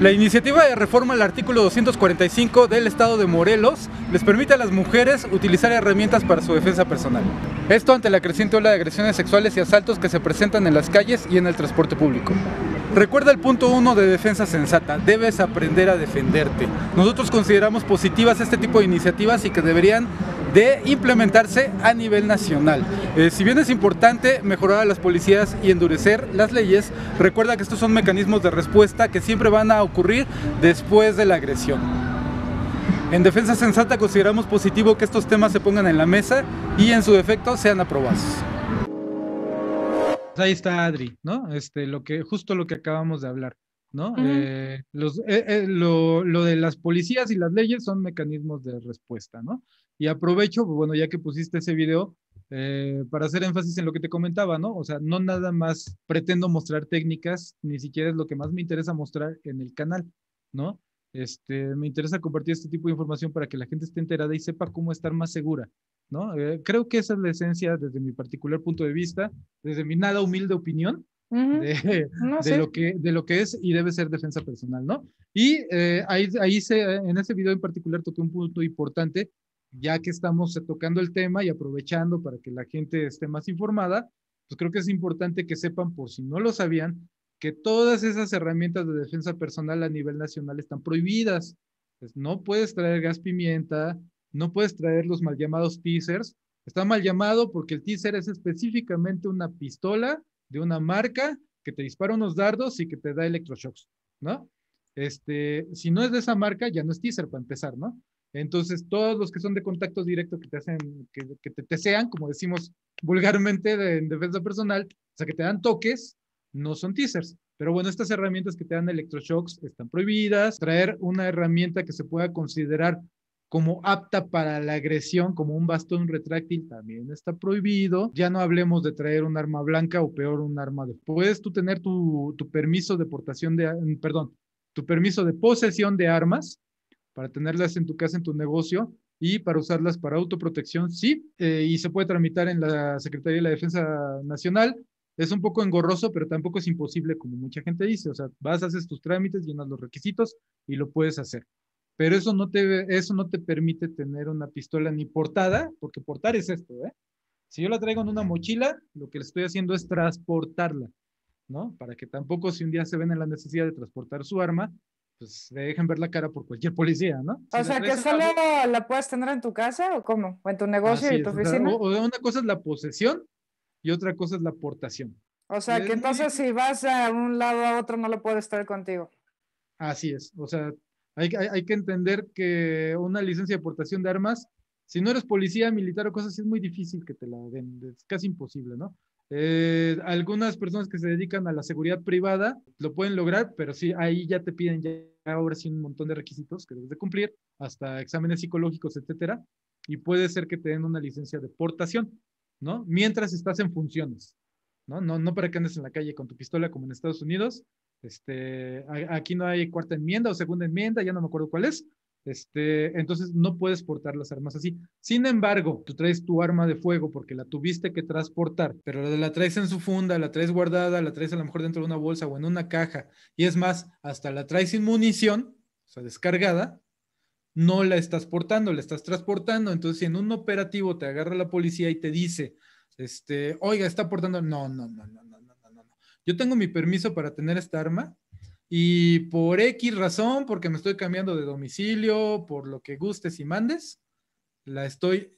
La iniciativa de reforma al artículo 245 del Estado de Morelos les permite a las mujeres utilizar herramientas para su defensa personal. Esto ante la creciente ola de agresiones sexuales y asaltos que se presentan en las calles y en el transporte público. Recuerda el punto 1 de defensa sensata, debes aprender a defenderte. Nosotros consideramos positivas este tipo de iniciativas y que deberían de implementarse a nivel nacional. Eh, si bien es importante mejorar a las policías y endurecer las leyes, recuerda que estos son mecanismos de respuesta que siempre van a ocurrir después de la agresión. En Defensa Sensata consideramos positivo que estos temas se pongan en la mesa y en su defecto sean aprobados. Ahí está Adri, ¿no? Este, lo que, justo lo que acabamos de hablar, ¿no? Eh, eh, lo, lo, de las policías y las leyes son mecanismos de respuesta, ¿no? Y aprovecho, pues, bueno, ya que pusiste ese video, eh, para hacer énfasis en lo que te comentaba, ¿no? O sea, no nada más pretendo mostrar técnicas, ni siquiera es lo que más me interesa mostrar en el canal, ¿no? Este, me interesa compartir este tipo de información para que la gente esté enterada y sepa cómo estar más segura, ¿no? Eh, creo que esa es la esencia desde mi particular punto de vista, desde mi nada humilde opinión, de, lo que, de lo que es y debe ser defensa personal, ¿no? Y eh, ahí, ahí en ese video en particular toqué un punto importante ya que estamos tocando el tema y aprovechando para que la gente esté más informada, pues creo que es importante que sepan, por si no lo sabían, que todas esas herramientas de defensa personal a nivel nacional están prohibidas. Pues, no puedes traer gas pimienta, no puedes traer los mal llamados teasers. Está mal llamado porque el teaser es específicamente una pistola de una marca que te dispara unos dardos y que te da electroshocks, ¿no? Este, si no es de esa marca, ya no es teaser para empezar, ¿no? Entonces, todos los que son de contactos directos que te hacen, que, te, sean, como decimos vulgarmente en defensa personal, o sea, que te dan toques, no son teasers. Pero bueno, estas herramientas que te dan electroshocks están prohibidas. Traer una herramienta que se pueda considerar como apta para la agresión, como un bastón retráctil, también está prohibido. Ya no hablemos de traer un arma blanca o peor, un arma de... Puedes tú tener tu permiso de portación de... Perdón, tu permiso de posesión de armas, para tenerlas en tu casa, en tu negocio y para usarlas para autoprotección, sí, eh, y se puede tramitar en la Secretaría de la Defensa Nacional. Es un poco engorroso, pero tampoco es imposible, como mucha gente dice. O sea, vas, haces tus trámites, llenas los requisitos y lo puedes hacer. Pero eso no te, eso no te permite tener una pistola ni portada, porque portar es esto, ¿eh? Si yo la traigo en una mochila, lo que le estoy haciendo es transportarla, ¿no? Para que tampoco si un día se ven en la necesidad de transportar su arma, pues le dejan ver la cara por cualquier policía, ¿no? o sea, que solo la... puedes tener en tu casa o cómo, o en tu negocio y en tu oficina. O, una cosa es la posesión y otra cosa es la aportación. O sea, que entonces si vas a un lado a otro no lo puedes estar contigo. Así es, o sea, hay, que entender que una licencia de portación de armas, si no eres policía, militar o cosas así, es muy difícil que te la den, es casi imposible, ¿no? Eh, algunas personas que se dedican a la seguridad privada lo pueden lograr, pero sí, ahí ya te piden ya ahora sí un montón de requisitos que debes de cumplir, hasta exámenes psicológicos, etcétera, y puede ser que te den una licencia de portación, ¿no? Mientras estás en funciones, ¿no? No, no para que andes en la calle con tu pistola como en Estados Unidos. Este, aquí no hay cuarta enmienda o segunda enmienda, ya no me acuerdo cuál es, este, entonces no puedes portar las armas así. Sin embargo, tú traes tu arma de fuego porque la tuviste que transportar, pero la traes en su funda, la traes guardada, la traes a lo mejor dentro de una bolsa o en una caja. Y es más, hasta la traes sin munición, o sea, descargada, no la estás portando, la estás transportando. Entonces, si en un operativo te agarra la policía y te dice, este, oiga, está portando, no, no, no, no, no, no, no, no. Yo tengo mi permiso para tener esta arma, y por X razón, porque me estoy cambiando de domicilio, por lo que gustes y mandes, la estoy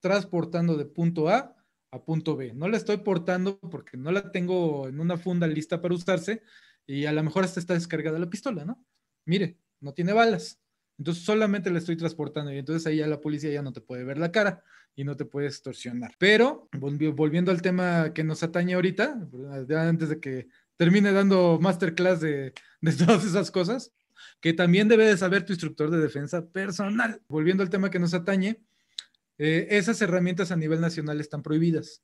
transportando de punto A a punto B. No la estoy portando porque no la tengo en una funda lista para usarse y a lo mejor hasta está descargada la pistola, ¿no? Mire, no tiene balas. Entonces solamente la estoy transportando y entonces ahí ya la policía ya no te puede ver la cara y no te puede extorsionar. Pero volviendo al tema que nos atañe ahorita, antes de que termine dando masterclass de, todas esas cosas, que también debe de saber tu instructor de defensa personal. Volviendo al tema que nos atañe, eh, esas herramientas a nivel nacional están prohibidas.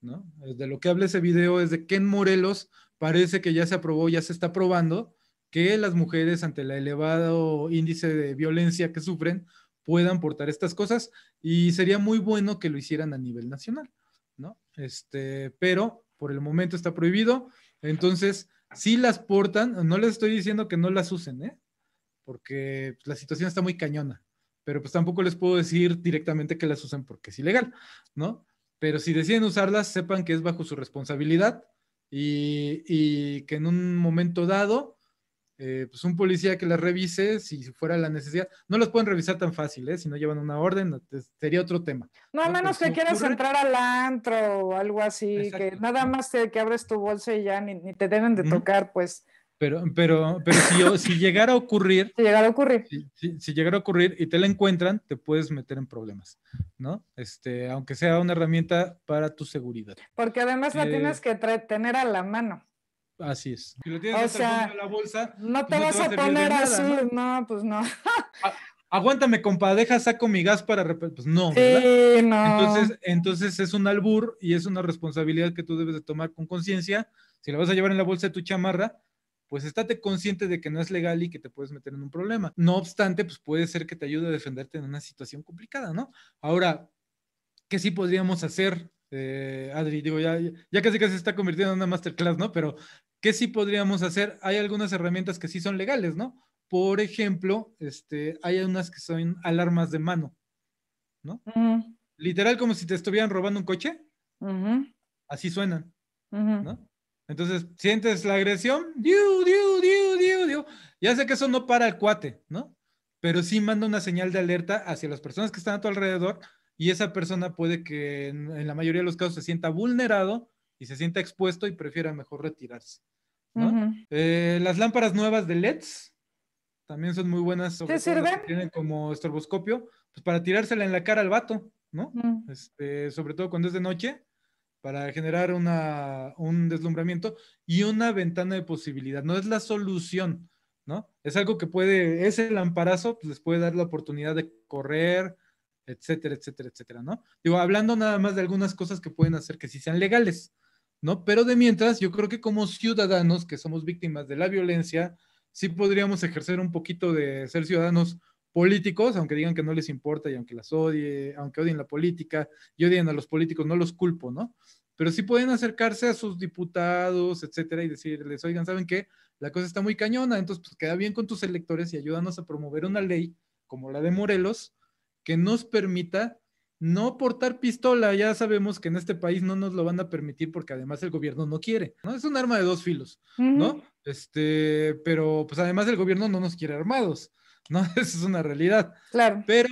¿no? De lo que habla ese video es de que en Morelos parece que ya se aprobó, ya se está probando que las mujeres ante el elevado índice de violencia que sufren puedan portar estas cosas y sería muy bueno que lo hicieran a nivel nacional, ¿no? Este, pero por el momento está prohibido entonces, si las portan, no les estoy diciendo que no las usen, ¿eh? porque pues, la situación está muy cañona, pero pues tampoco les puedo decir directamente que las usen porque es ilegal, ¿no? Pero si deciden usarlas, sepan que es bajo su responsabilidad y que en un momento dado eh, pues un policía que las revise si fuera la necesidad. No las pueden revisar tan fácil, ¿eh? Si no llevan una orden, sería otro tema. No, a menos que quieras entrar al antro o algo así, que nada más que abres tu bolsa y ya ni, te deben de tocar, pues. Pero, pero, pero si, llegara a ocurrir. Si llegara a ocurrir. Si, llegara a ocurrir y te la encuentran, te puedes meter en problemas, ¿no? Este, aunque sea una herramienta para tu seguridad. Porque además la eh, tienes que tener a la mano. Así es. Si lo tienes o sea, la bolsa, no pues te, vas, a poner azul, ¿no? pues no. aguántame, compa, saco mi gas para Pues no, sí, no. Entonces, entonces es un albur y es una responsabilidad que tú debes de tomar con conciencia. Si la vas a llevar en la bolsa de tu chamarra, pues estate consciente de que no es legal y que te puedes meter en un problema. No obstante, pues puede ser que te ayude a defenderte en una situación complicada, ¿no? Ahora, ¿qué sí podríamos hacer? Eh, Adri, digo, ya, ya casi casi se está convirtiendo en una masterclass, ¿no? Pero, ¿Qué sí podríamos hacer? Hay algunas herramientas que sí son legales, ¿no? Por ejemplo, este, hay unas que son alarmas de mano, ¿no? Literal como si te estuvieran robando un coche. Así suenan, ¿no? Entonces, sientes la agresión, ¡Diu, diu, diu, ya sé que eso no para el cuate, ¿no? Pero sí manda una señal de alerta hacia las personas que están a tu alrededor y esa persona puede que en la mayoría de los casos se sienta vulnerado y se sienta expuesto y prefiera mejor retirarse. Eh, las lámparas nuevas de LEDs también son muy buenas. Tienen como estroboscopio, pues para tirársela en la cara al vato, ¿no? Este, sobre todo cuando es de noche, para generar un deslumbramiento y una ventana de posibilidad. No es la solución, ¿no? Es algo que puede, ese lamparazo pues, les puede dar la oportunidad de correr, etcétera, etcétera, etcétera, ¿no? Digo, hablando nada más de algunas cosas que pueden hacer que sí sean legales. Pero de mientras, yo creo que como ciudadanos que somos víctimas de la violencia, sí podríamos ejercer un poquito de ser ciudadanos políticos, aunque digan que no les importa y aunque las odie, aunque odien la política y odien a los políticos, no los culpo, ¿no? Pero sí pueden acercarse a sus diputados, etcétera, y decirles, oigan, ¿saben qué? La cosa está muy cañona, entonces pues, queda bien con tus electores y ayúdanos a promover una ley como la de Morelos que nos permita no portar pistola, ya sabemos que en este país no nos lo van a permitir porque además el gobierno no quiere, ¿no? Es un arma de dos filos, ¿no? Este, pero pues además el gobierno no nos quiere armados, ¿no? Esa es una realidad. Claro. Pero,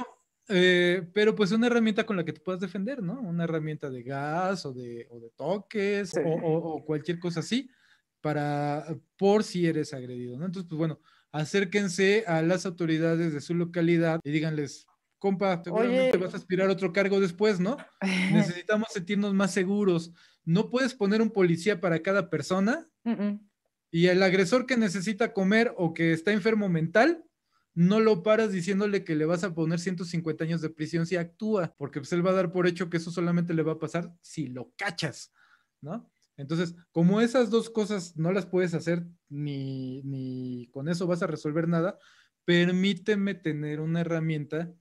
eh, pero pues una herramienta con la que te puedas defender, ¿no? Una herramienta de gas o de, toques o, cualquier cosa así para, por si eres agredido, ¿no? Entonces, pues bueno, acérquense a las autoridades de su localidad y díganles, compa, seguramente vas a aspirar otro cargo después, ¿no? Necesitamos sentirnos más seguros. No puedes poner un policía para cada persona. Y el agresor que necesita comer o que está enfermo mental, no lo paras diciéndole que le vas a poner 150 años de prisión si actúa, porque pues, él va a dar por hecho que eso solamente le va a pasar si lo cachas, ¿no? Entonces, como esas dos cosas no las puedes hacer ni, ni con eso vas a resolver nada, permíteme tener una herramienta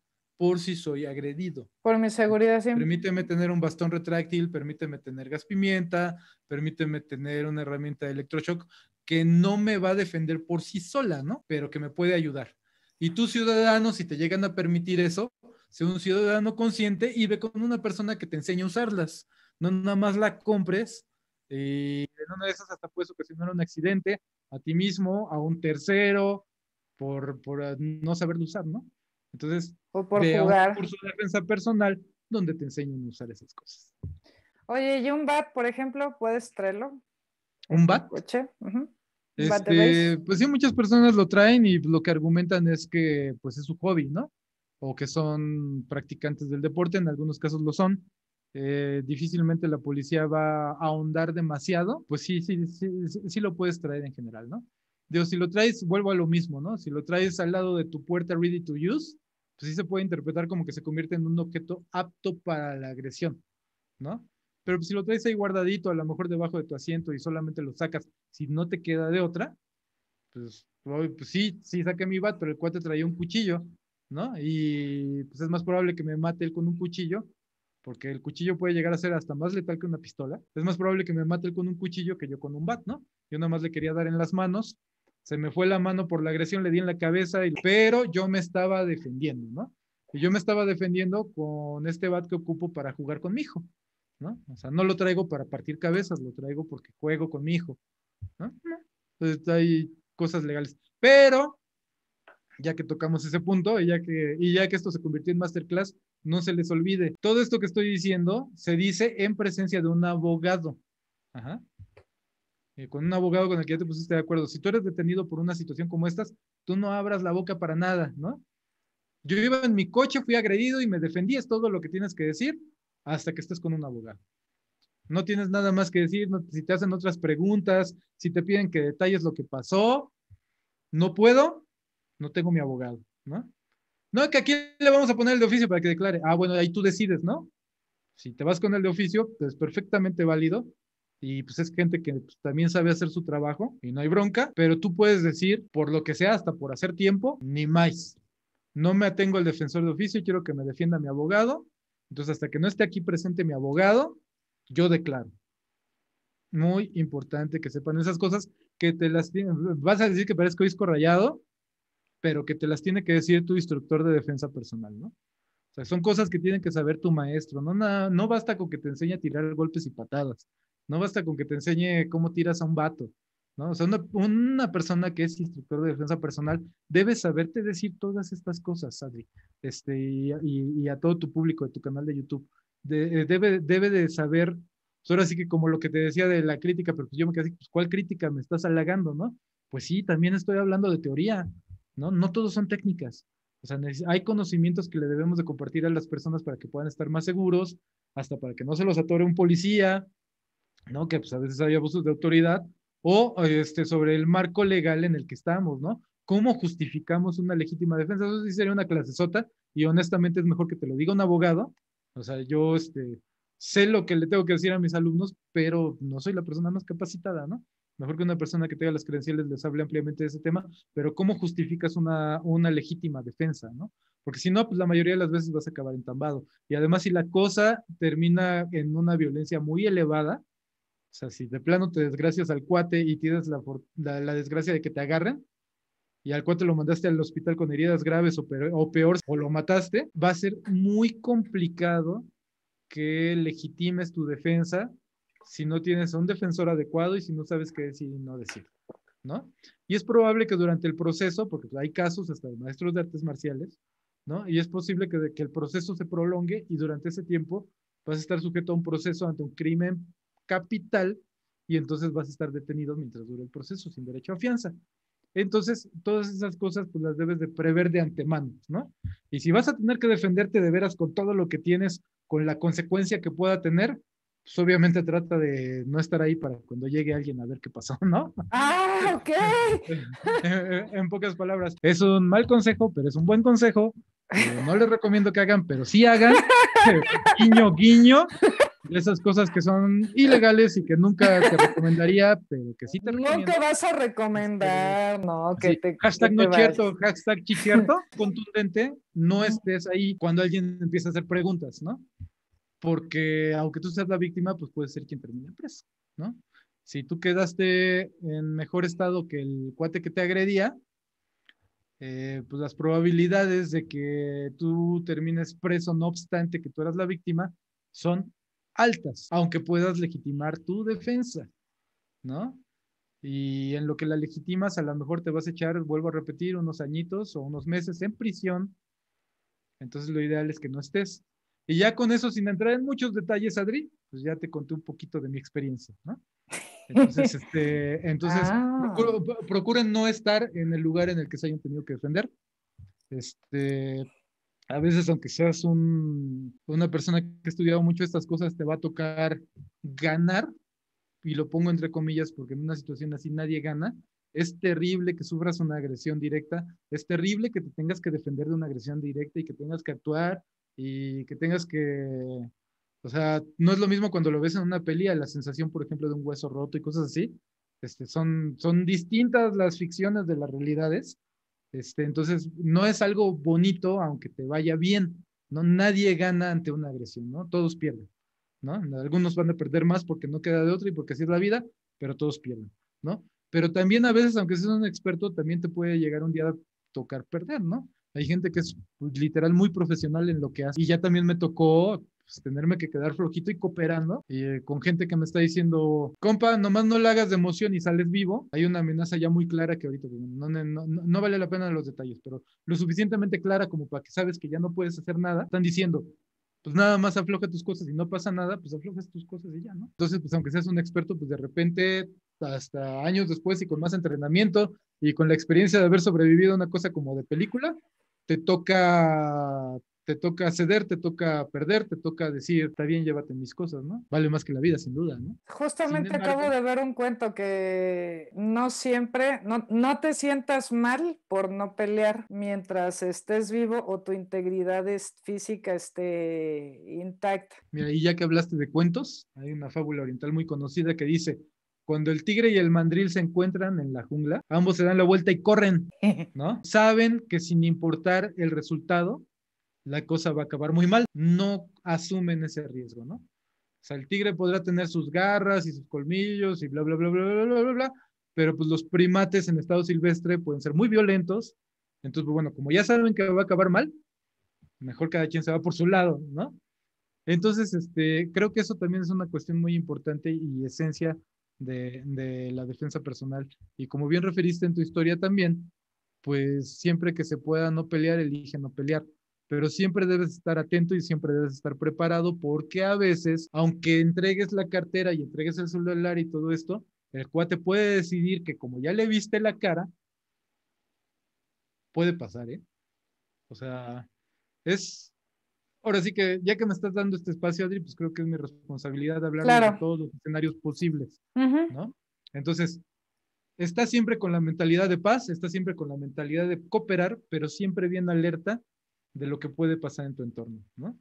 por si soy agredido. Por mi seguridad, sí. Permíteme tener un bastón retráctil, permíteme tener gas pimienta, permíteme tener una herramienta de electroshock que no me va a defender por sí sola, ¿no? Pero que me puede ayudar. Y tú, ciudadano, si te llegan a permitir eso, sé un ciudadano consciente y ve con una persona que te enseñe a usarlas. No nada más la compres y eh, en una de esas hasta puedes ocasionar un accidente a ti mismo, a un tercero, por, por eh, no saberlo usar, ¿no? Entonces, o por jugar. un curso de defensa personal donde te enseñan a usar esas cosas. Oye, ¿y un bat, por ejemplo, puedes traerlo? ¿Un bat? Coche. Este, pues sí, muchas personas lo traen y lo que argumentan es que pues es su hobby, ¿no? O que son practicantes del deporte, en algunos casos lo son. Eh, difícilmente la policía va a ahondar demasiado, pues sí, sí, sí, sí lo puedes traer en general, ¿no? Digo, si lo traes, vuelvo a lo mismo, ¿no? Si lo traes al lado de tu puerta ready to use, pues sí se puede interpretar como que se convierte en un objeto apto para la agresión, ¿no? Pero pues si lo traes ahí guardadito, a lo mejor debajo de tu asiento y solamente lo sacas, si no te queda de otra, pues, pues sí, sí saqué mi bat, pero el cuate traía un cuchillo, ¿no? Y pues es más probable que me mate él con un cuchillo, porque el cuchillo puede llegar a ser hasta más letal que una pistola. Es más probable que me mate él con un cuchillo que yo con un bat, ¿no? Yo nada más le quería dar en las manos se me fue la mano por la agresión, le di en la cabeza, y, pero yo me estaba defendiendo, ¿no? Y yo me estaba defendiendo con este bat que ocupo para jugar con mi hijo, ¿no? O sea, no lo traigo para partir cabezas, lo traigo porque juego con mi hijo, ¿no? Entonces hay cosas legales. Pero, ya que tocamos ese punto y ya que, y ya que esto se convirtió en masterclass, no se les olvide, todo esto que estoy diciendo se dice en presencia de un abogado. Ajá. Eh, con un abogado con el que ya te pusiste de acuerdo, si tú eres detenido por una situación como estas, tú no abras la boca para nada, ¿no? Yo iba en mi coche, fui agredido y me defendí, es todo lo que tienes que decir hasta que estés con un abogado. No tienes nada más que decir, si te hacen otras preguntas, si te piden que detalles lo que pasó, no puedo, no tengo mi abogado, ¿no? No, que aquí le vamos a poner el de oficio para que declare. Ah, bueno, ahí tú decides, ¿no? Si te vas con el de oficio, pues perfectamente válido, y pues es gente que pues, también sabe hacer su trabajo y no hay bronca, pero tú puedes decir, por lo que sea, hasta por hacer tiempo, ni más. No me atengo al defensor de oficio, y quiero que me defienda mi abogado. Entonces, hasta que no esté aquí presente mi abogado, yo declaro. Muy importante que sepan esas cosas que te las vas a decir que parezco disco rayado, pero que te las tiene que decir tu instructor de defensa personal, ¿no? O sea, son cosas que tienen que saber tu maestro, no, no basta con que te enseñe a tirar golpes y patadas, no basta con que te enseñe cómo tiras a un vato, ¿no? O sea, una, persona que es instructor de defensa personal debe saberte decir todas estas cosas, Adri, este, y, a todo tu público de tu canal de YouTube. Eh, debe, debe de saber, pues ahora sí que como lo que te decía de la crítica, pero pues yo me quedé así, pues ¿cuál crítica me estás halagando, no? Pues sí, también estoy hablando de teoría, ¿no? No todos son técnicas. O sea, hay conocimientos que le debemos de compartir a las personas para que puedan estar más seguros, hasta para que no se los atore un policía, ¿no? Que pues, a veces hay abusos de autoridad, o este, sobre el marco legal en el que estamos, ¿no? ¿Cómo justificamos una legítima defensa? Eso sí sería una clase sota y honestamente es mejor que te lo diga un abogado. O sea, yo este, sé lo que le tengo que decir a mis alumnos, pero no soy la persona más capacitada, ¿no? Mejor que una persona que tenga las credenciales les hable ampliamente de ese tema, pero ¿cómo justificas una, una legítima defensa, ¿no? Porque si no, pues la mayoría de las veces vas a acabar entambado. Y además, si la cosa termina en una violencia muy elevada, o sea, si de plano te desgracias al cuate y tienes la, la, desgracia de que te agarren, y al cuate lo mandaste al hospital con heridas graves o peor, o lo mataste, va a ser muy complicado que legitimes tu defensa si no tienes un defensor adecuado y si no sabes qué decir y no decir, ¿no? Y es probable que durante el proceso, porque hay casos hasta de maestros de artes marciales, ¿no? Y es posible que, que el proceso se prolongue y durante ese tiempo vas a estar sujeto a un proceso ante un crimen capital y entonces vas a estar detenido mientras dure el proceso sin derecho a fianza. Entonces, todas esas cosas pues las debes de prever de antemano, ¿no? Y si vas a tener que defenderte de veras con todo lo que tienes, con la consecuencia que pueda tener, pues obviamente trata de no estar ahí para cuando llegue alguien a ver qué pasó, ¿no? Ah, ok. en pocas palabras, es un mal consejo, pero es un buen consejo. Eh, no les recomiendo que hagan, pero sí hagan. guiño, guiño esas cosas que son ilegales y que nunca te recomendaría, pero que sí te recomiendo. No te vas a recomendar, este, no, que Hashtag no cierto, hashtag contundente, no estés ahí cuando alguien empieza a hacer preguntas, ¿no? Porque aunque tú seas la víctima, pues puedes ser quien termine preso, ¿no? Si tú quedaste en mejor estado que el cuate que te agredía, eh, pues las probabilidades de que tú termines preso, no obstante que tú eras la víctima, son altas, aunque puedas legitimar tu defensa, ¿no? Y en lo que la legitimas, a lo mejor te vas a echar, vuelvo a repetir, unos añitos o unos meses en prisión. Entonces lo ideal es que no estés. Y ya con eso, sin entrar en muchos detalles, Adri, pues ya te conté un poquito de mi experiencia, ¿no? Entonces, este, entonces ah. procuren no estar en el lugar en el que se hayan tenido que defender. Este, a veces aunque seas una persona que ha estudiado mucho estas cosas, te va a tocar ganar, y lo pongo entre comillas porque en una situación así nadie gana, es terrible que sufras una agresión directa, es terrible que te tengas que defender de una agresión directa y que tengas que actuar y que tengas que, o sea, no es lo mismo cuando lo ves en una peli, la sensación, por ejemplo, de un hueso roto y cosas así, este, son, son distintas las ficciones de las realidades este, entonces, no es algo bonito, aunque te vaya bien, ¿no? Nadie gana ante una agresión, ¿no? Todos pierden, ¿no? Algunos van a perder más porque no queda de otro y porque así es la vida, pero todos pierden, ¿no? Pero también a veces, aunque seas un experto, también te puede llegar un día a tocar perder, ¿no? Hay gente que es pues, literal muy profesional en lo que hace. Y ya también me tocó pues, tenerme que quedar flojito y cooperando y, eh, con gente que me está diciendo, compa, nomás no le hagas de emoción y sales vivo. Hay una amenaza ya muy clara que ahorita no, vale la pena los detalles, pero lo suficientemente clara como para que sabes que ya no puedes hacer nada. Están diciendo, pues nada más afloja tus cosas y no pasa nada, pues aflojas tus cosas y ya, ¿no? Entonces, pues aunque seas un experto, pues de repente, hasta años después y con más entrenamiento y con la experiencia de haber sobrevivido a una cosa como de película, te toca te toca ceder, te toca perder, te toca decir, está bien, llévate mis cosas, ¿no? Vale más que la vida, sin duda, ¿no? Justamente acabo de ver un cuento que no siempre, no, te sientas mal por no pelear mientras estés vivo o tu integridad física esté intacta. Mira, y ya que hablaste de cuentos, hay una fábula oriental muy conocida que dice, cuando el tigre y el mandril se encuentran en la jungla, ambos se dan la vuelta y corren, ¿no? Saben que sin importar el resultado, la cosa va a acabar muy mal. No asumen ese riesgo, ¿no? O sea, el tigre podrá tener sus garras y sus colmillos y bla, bla, bla, bla, bla, bla, bla, bla, pero pues los primates en estado silvestre pueden ser muy violentos. Entonces, pues, bueno, como ya saben que va a acabar mal, mejor cada quien se va por su lado, ¿no? Entonces, este, creo que eso también es una cuestión muy importante y esencia de, de la defensa personal. Y como bien referiste en tu historia también, pues siempre que se pueda no pelear, elige no pelear pero siempre debes estar atento y siempre debes estar preparado porque a veces, aunque entregues la cartera y entregues el celular y todo esto, el cuate puede decidir que como ya le viste la cara, puede pasar, ¿eh? O sea, es... Ahora sí que ya que me estás dando este espacio, Adri, pues creo que es mi responsabilidad hablar de todos los escenarios posibles, ¿no? Entonces, está siempre con la mentalidad de paz, está siempre con la mentalidad de cooperar, pero siempre bien alerta de lo que puede pasar en tu entorno, ¿no?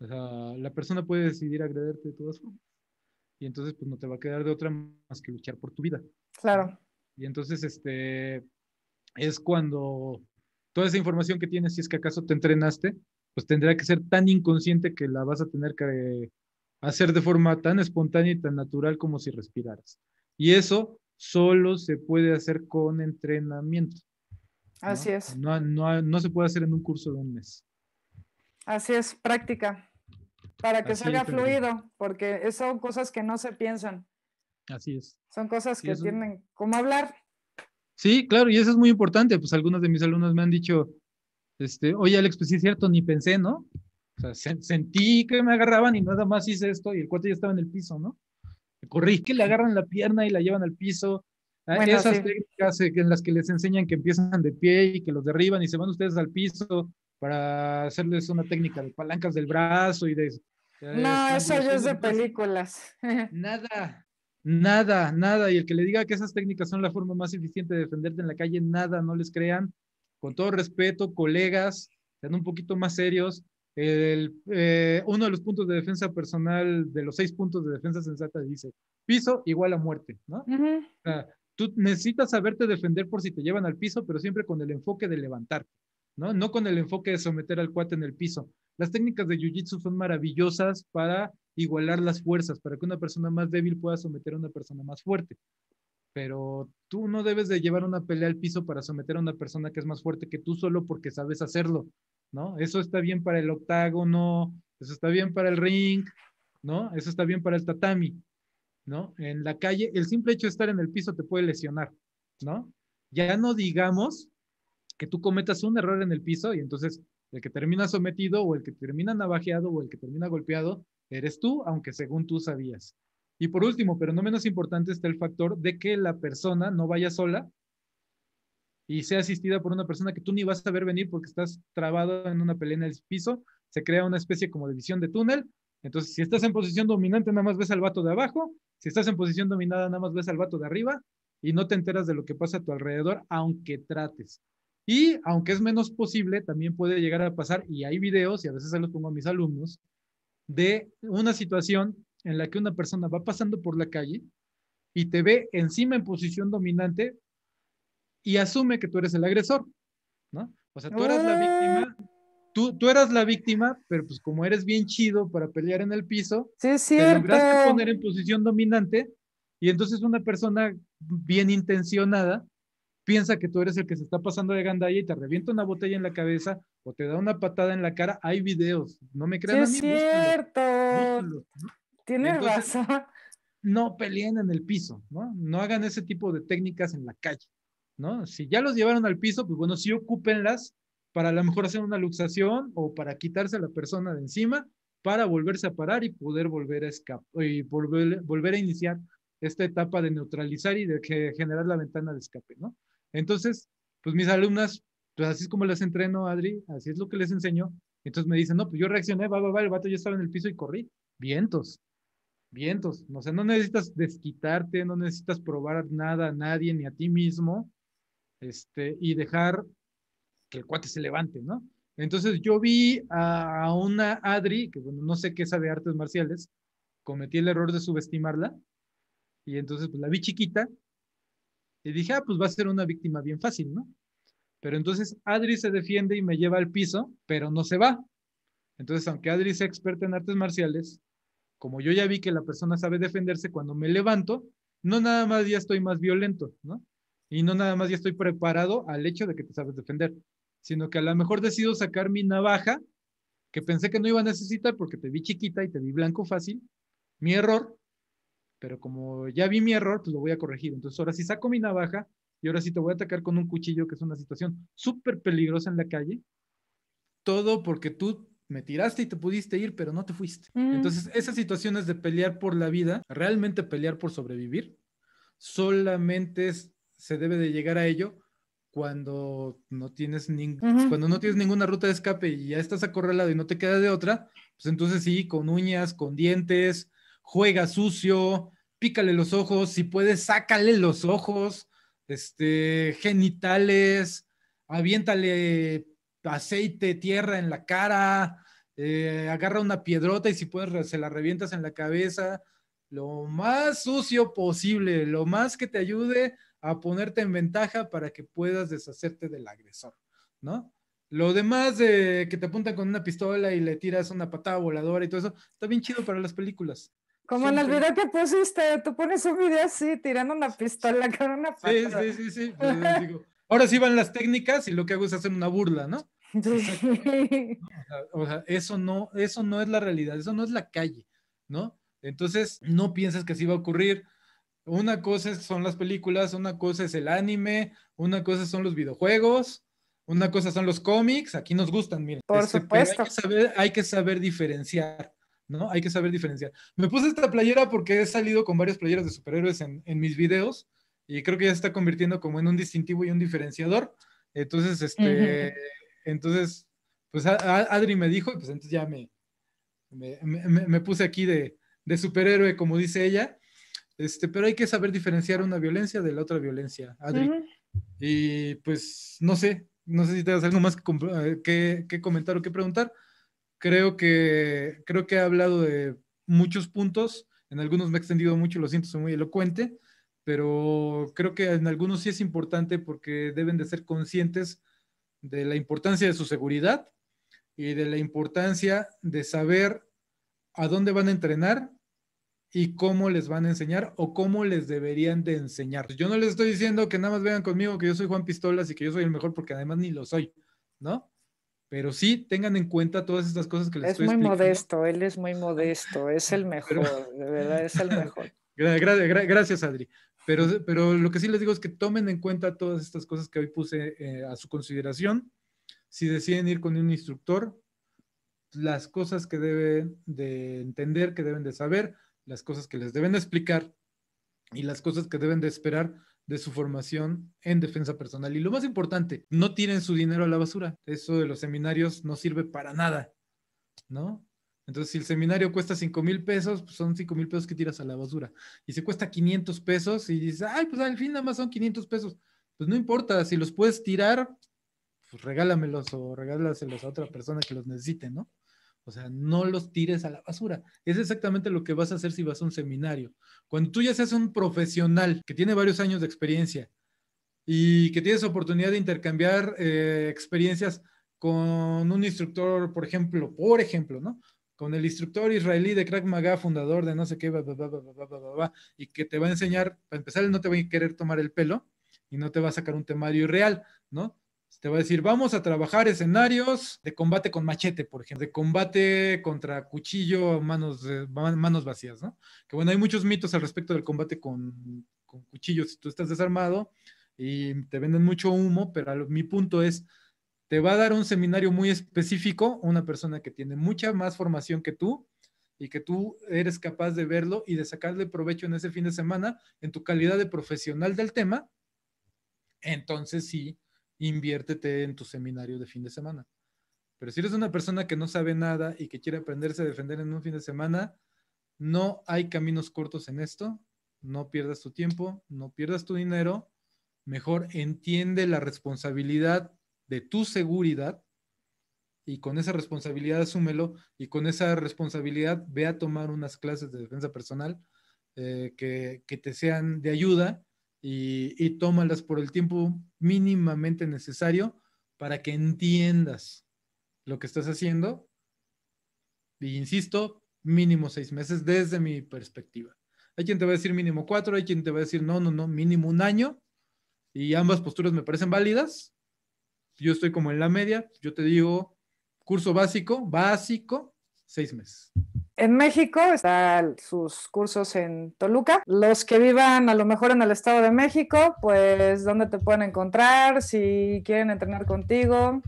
O sea, la persona puede decidir agrederte de todas formas. Y entonces, pues no te va a quedar de otra más que luchar por tu vida. Claro. Y entonces, este, es cuando toda esa información que tienes, si es que acaso te entrenaste, pues tendrá que ser tan inconsciente que la vas a tener que hacer de forma tan espontánea y tan natural como si respiraras. Y eso solo se puede hacer con entrenamiento. Así es. No, se puede hacer en un curso de un mes. Así es, práctica, para que se salga fluido, porque son cosas que no se piensan. Así es. Son cosas que tienen como hablar. Sí, claro, y eso es muy importante. Pues algunos de mis alumnos me han dicho, este, oye Alex, pues sí es cierto, ni pensé, ¿no? O sea, sentí que me agarraban y nada más hice esto y el cuate ya estaba en el piso, ¿no? Corrí que le agarran la pierna y la llevan al piso Ah, esas técnicas eh, en las que les enseñan que empiezan de pie y que los derriban y se van ustedes al piso para hacerles una técnica de palancas del brazo y de... de eh, no, eso ya es de películas. Nada, nada, nada. Y el que le diga que esas técnicas son la forma más eficiente de defenderte en la calle, nada, no les crean. Con todo respeto, colegas, sean un poquito más serios. El, eh, uno de los puntos de defensa personal, de los seis puntos de defensa sensata, dice, piso igual a muerte, ¿no? tú necesitas saberte defender por si te llevan al piso, pero siempre con el enfoque de levantar, ¿no? No con el enfoque de someter al cuate en el piso. Las técnicas de jiu-jitsu son maravillosas para igualar las fuerzas, para que una persona más débil pueda someter a una persona más fuerte. Pero tú no debes de llevar una pelea al piso para someter a una persona que es más fuerte que tú solo porque sabes hacerlo, ¿no? Eso está bien para el octágono, eso está bien para el ring, ¿no? Eso está bien para el tatami, ¿no? En la calle, el simple hecho de estar en el piso te puede lesionar, ¿no? Ya no digamos que tú cometas un error en el piso y entonces el que termina sometido o el que termina navajeado o el que termina golpeado eres tú, aunque según tú sabías. Y por último, pero no menos importante, está el factor de que la persona no vaya sola y sea asistida por una persona que tú ni vas a ver venir porque estás trabado en una pelea en el piso, se crea una especie como de visión de túnel, entonces, si estás en posición dominante, nada más ves al vato de abajo. Si estás en posición dominada, nada más ves al vato de arriba y no te enteras de lo que pasa a tu alrededor, aunque trates. Y aunque es menos posible, también puede llegar a pasar, y hay videos, y a veces se los pongo a mis alumnos, de una situación en la que una persona va pasando por la calle y te ve encima en posición dominante y asume que tú eres el agresor, ¿no? O sea, tú eres la ah. víctima tú, tú eras la víctima, pero pues como eres bien chido para pelear en el piso, sí, es te poner en posición dominante y entonces una persona bien intencionada piensa que tú eres el que se está pasando de gandalla y te revienta una botella en la cabeza o te da una patada en la cara. Hay videos, no me crean Es cierto. Tienes razón. No peleen en el piso, ¿no? No hagan ese tipo de técnicas en la calle, ¿no? Si ya los llevaron al piso, pues bueno, sí ocúpenlas para a lo mejor hacer una luxación o para quitarse a la persona de encima, para volverse a parar y poder volver a escapar y volver, a iniciar esta etapa de neutralizar y de generar la ventana de escape, ¿no? Entonces, pues mis alumnas, pues así es como las entreno, Adri, así es lo que les enseño. Entonces me dicen, no, pues yo reaccioné, va, va, va, el vato ya estaba en el piso y corrí. Vientos, vientos. O sea, no necesitas desquitarte, no necesitas probar nada a nadie ni a ti mismo, este, y dejar el cuate se levante, ¿no? Entonces yo vi a, una Adri, que bueno, no sé qué sabe artes marciales, cometí el error de subestimarla, y entonces pues, la vi chiquita, y dije, ah, pues va a ser una víctima bien fácil, ¿no? Pero entonces Adri se defiende y me lleva al piso, pero no se va. Entonces, aunque Adri sea experta en artes marciales, como yo ya vi que la persona sabe defenderse, cuando me levanto, no nada más ya estoy más violento, ¿no? Y no nada más ya estoy preparado al hecho de que te sabes defender, sino que a lo mejor decido sacar mi navaja, que pensé que no iba a necesitar porque te vi chiquita y te vi blanco fácil, mi error, pero como ya vi mi error, pues lo voy a corregir. Entonces ahora sí saco mi navaja y ahora sí te voy a atacar con un cuchillo, que es una situación súper peligrosa en la calle. Todo porque tú me tiraste y te pudiste ir, pero no te fuiste. Mm. Entonces, esas situaciones de pelear por la vida, realmente pelear por sobrevivir, solamente se debe de llegar a ello cuando no tienes pues, cuando no tienes ninguna ruta de escape y ya estás acorralado y no te queda de otra, pues entonces sí, con uñas, con dientes, juega sucio, pícale los ojos, si puedes, sácale los ojos, este, genitales, aviéntale aceite, tierra en la cara, eh, agarra una piedrota y si puedes se la revientas en la cabeza, lo más sucio posible, lo más que te ayude a ponerte en ventaja para que puedas deshacerte del agresor, ¿no? Lo demás de que te apuntan con una pistola y le tiras una patada voladora y todo eso, está bien chido para las películas. Como en el video que pusiste, tú pones un video así, tirando una pistola con una patada. Sí, sí, sí, pues, sí. ahora sí van las técnicas y lo que hago es hacer una burla, ¿no? Sí. O sea, eso no, eso no es la realidad, eso no es la calle, ¿no? Entonces, no piensas que así va a ocurrir. Una cosa son las películas, una cosa es el anime, una cosa son los videojuegos, una cosa son los cómics, aquí nos gustan, miren. Por este, supuesto. Hay que, saber, diferenciar, ¿no? Hay que saber diferenciar. Me puse esta playera porque he salido con varias playeras de superhéroes en, mis videos y creo que ya se está convirtiendo como en un distintivo y un diferenciador. Entonces, este, entonces, pues Adri me dijo, pues entonces ya me, puse aquí de, de superhéroe, como dice ella. Este, pero hay que saber diferenciar una violencia de la otra violencia, Adri. Y pues no sé, no sé si te algo más eh, que, comentar o que preguntar. Creo que, creo que he hablado de muchos puntos, en algunos me he extendido mucho, lo siento, soy muy elocuente, pero creo que en algunos sí es importante porque deben de ser conscientes de la importancia de su seguridad y de la importancia de saber a dónde van a entrenar y cómo les van a enseñar o cómo les deberían de enseñar. Yo no les estoy diciendo que nada más vean conmigo que yo soy Juan Pistolas y que yo soy el mejor porque además ni lo soy, ¿no? Pero sí tengan en cuenta todas estas cosas que les es estoy explicando. Es muy modesto, él es muy modesto, es el mejor, de verdad es el mejor. Gracias, Adri. Pero, pero lo que sí les digo es que tomen en cuenta todas estas cosas que hoy puse eh, a su consideración. Si deciden ir con un instructor, las cosas que deben de entender, que deben de saber, las cosas que les deben explicar y las cosas que deben de esperar de su formación en defensa personal. Y lo más importante, no tiren su dinero a la basura. Eso de los seminarios no sirve para nada, ¿no? Entonces, si el seminario cuesta 5 mil pesos, pues son 5 mil pesos que tiras a la basura. Y si cuesta 500 pesos y dices, ay, pues al fin nada más son 500 pesos, pues no importa, si los puedes tirar, pues regálamelos o regálaselos a otra persona que los necesite, ¿no? O sea, no los tires a la basura. Es exactamente lo que vas a hacer si vas a un seminario. Cuando tú ya seas un profesional que tiene varios años de experiencia y que tienes oportunidad de intercambiar eh, experiencias con un instructor, por ejemplo, por ejemplo, ¿no? Con el instructor israelí de Crack Maga, fundador de no sé qué, y que te va a enseñar, para empezar, no te va a querer tomar el pelo y no te va a sacar un temario irreal, ¿no? Te va a decir, vamos a trabajar escenarios de combate con machete, por ejemplo, de combate contra cuchillo, manos, eh, manos vacías, ¿no? Que bueno, hay muchos mitos al respecto del combate con, con cuchillos si tú estás desarmado y te venden mucho humo, pero mi punto es, te va a dar un seminario muy específico una persona que tiene mucha más formación que tú y que tú eres capaz de verlo y de sacarle provecho en ese fin de semana en tu calidad de profesional del tema. Entonces sí, inviértete en tu seminario de fin de semana. Pero si eres una persona que no sabe nada y que quiere aprenderse a defender en un fin de semana, no hay caminos cortos en esto. No pierdas tu tiempo, no pierdas tu dinero. Mejor entiende la responsabilidad de tu seguridad y con esa responsabilidad asúmelo y con esa responsabilidad ve a tomar unas clases de defensa personal eh, que, que te sean de ayuda y, tómalas por el tiempo mínimamente necesario para que entiendas lo que estás haciendo. Y insisto, mínimo seis meses desde mi perspectiva. Hay quien te va a decir mínimo cuatro, hay quien te va a decir no, no, no, mínimo un año. Y ambas posturas me parecen válidas. Yo estoy como en la media. Yo te digo, curso básico, básico, seis meses. En México están sus cursos en Toluca. Los que vivan a lo mejor en el Estado de México, pues ¿dónde te pueden encontrar? Si quieren entrenar contigo.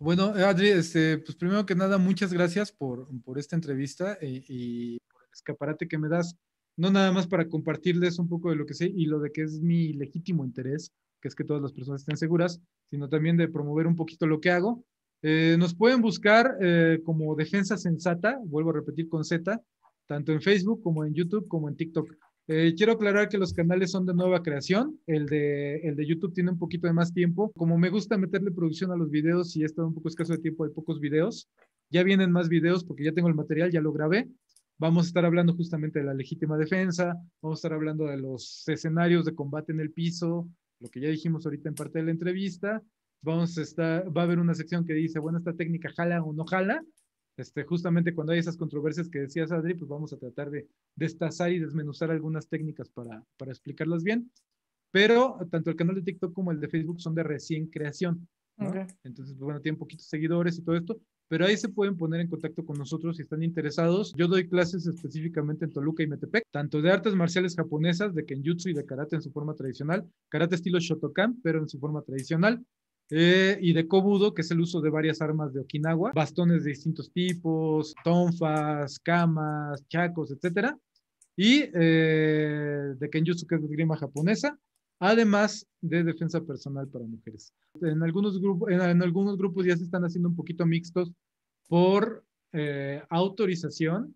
Bueno, Adri, este, pues primero que nada, muchas gracias por, esta entrevista y, y, por el escaparate que me das, no nada más para compartirles un poco de lo que sé y lo de que es mi legítimo interés, que es que todas las personas estén seguras, sino también de promover un poquito lo que hago eh, nos pueden buscar eh, como Defensa Sensata, vuelvo a repetir con Z, tanto en Facebook como en YouTube como en TikTok. Eh, quiero aclarar que los canales son de nueva creación, el de, el de YouTube tiene un poquito de más tiempo. Como me gusta meterle producción a los videos y he estado un poco escaso de tiempo, hay pocos videos. Ya vienen más videos porque ya tengo el material, ya lo grabé. Vamos a estar hablando justamente de la legítima defensa, vamos a estar hablando de los escenarios de combate en el piso, lo que ya dijimos ahorita en parte de la entrevista, vamos estar, va a haber una sección que dice, bueno, esta técnica jala o no jala. Este, justamente cuando hay esas controversias que decías, Adri, pues vamos a tratar de destazar y desmenuzar algunas técnicas para, para explicarlas bien. Pero tanto el canal de TikTok como el de Facebook son de recién creación. Entonces, pues, bueno, tienen poquitos seguidores y todo esto, pero ahí se pueden poner en contacto con nosotros si están interesados. Yo doy clases específicamente en Toluca y Metepec, tanto de artes marciales japonesas, de kenjutsu y de karate en su forma tradicional, karate estilo Shotokan, pero en su forma tradicional, eh, y de Kobudo, que es el uso de varias armas de Okinawa, bastones de distintos tipos, tonfas, camas, chacos, etc. Y eh, de Kenjutsu, que es de grima japonesa, además de defensa personal para mujeres. En algunos, grupos, algunos grupos ya se están haciendo un poquito mixtos por eh, autorización,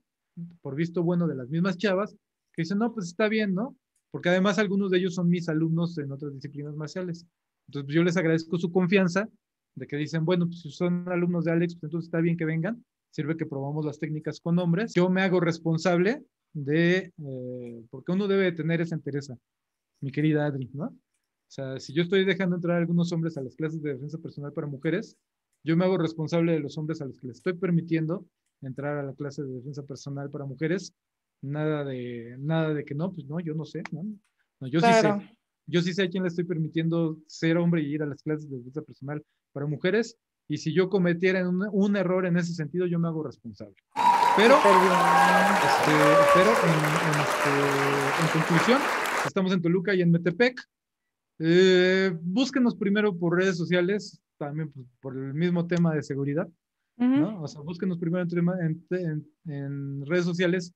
por visto bueno de las mismas chavas, que dicen, no, pues está bien, ¿no? Porque además algunos de ellos son mis alumnos en otras disciplinas marciales. Entonces, pues, yo les agradezco su confianza de que dicen, bueno, pues si son alumnos de Alex, pues entonces está bien que vengan, sirve que probamos las técnicas con hombres. Yo me hago responsable de, eh, porque uno debe tener esa interés mi querida Adri, ¿no? O sea, si yo estoy dejando entrar algunos hombres a las clases de defensa personal para mujeres, yo me hago responsable de los hombres a los que les estoy permitiendo entrar a la clase de defensa personal para mujeres. Nada de, nada de que no, pues no, yo no sé, ¿no? yo sí sé yo sí sé a quién le estoy permitiendo ser hombre y ir a las clases de defensa personal para mujeres. Y si yo cometiera un, error en ese sentido, yo me hago responsable. Pero, este, pero este, en, conclusión, estamos en Toluca y en Metepec. Eh, búsquenos primero por redes sociales, también pues, por el mismo tema de seguridad. ¿no? O sea, búsquenos primero en, en redes sociales.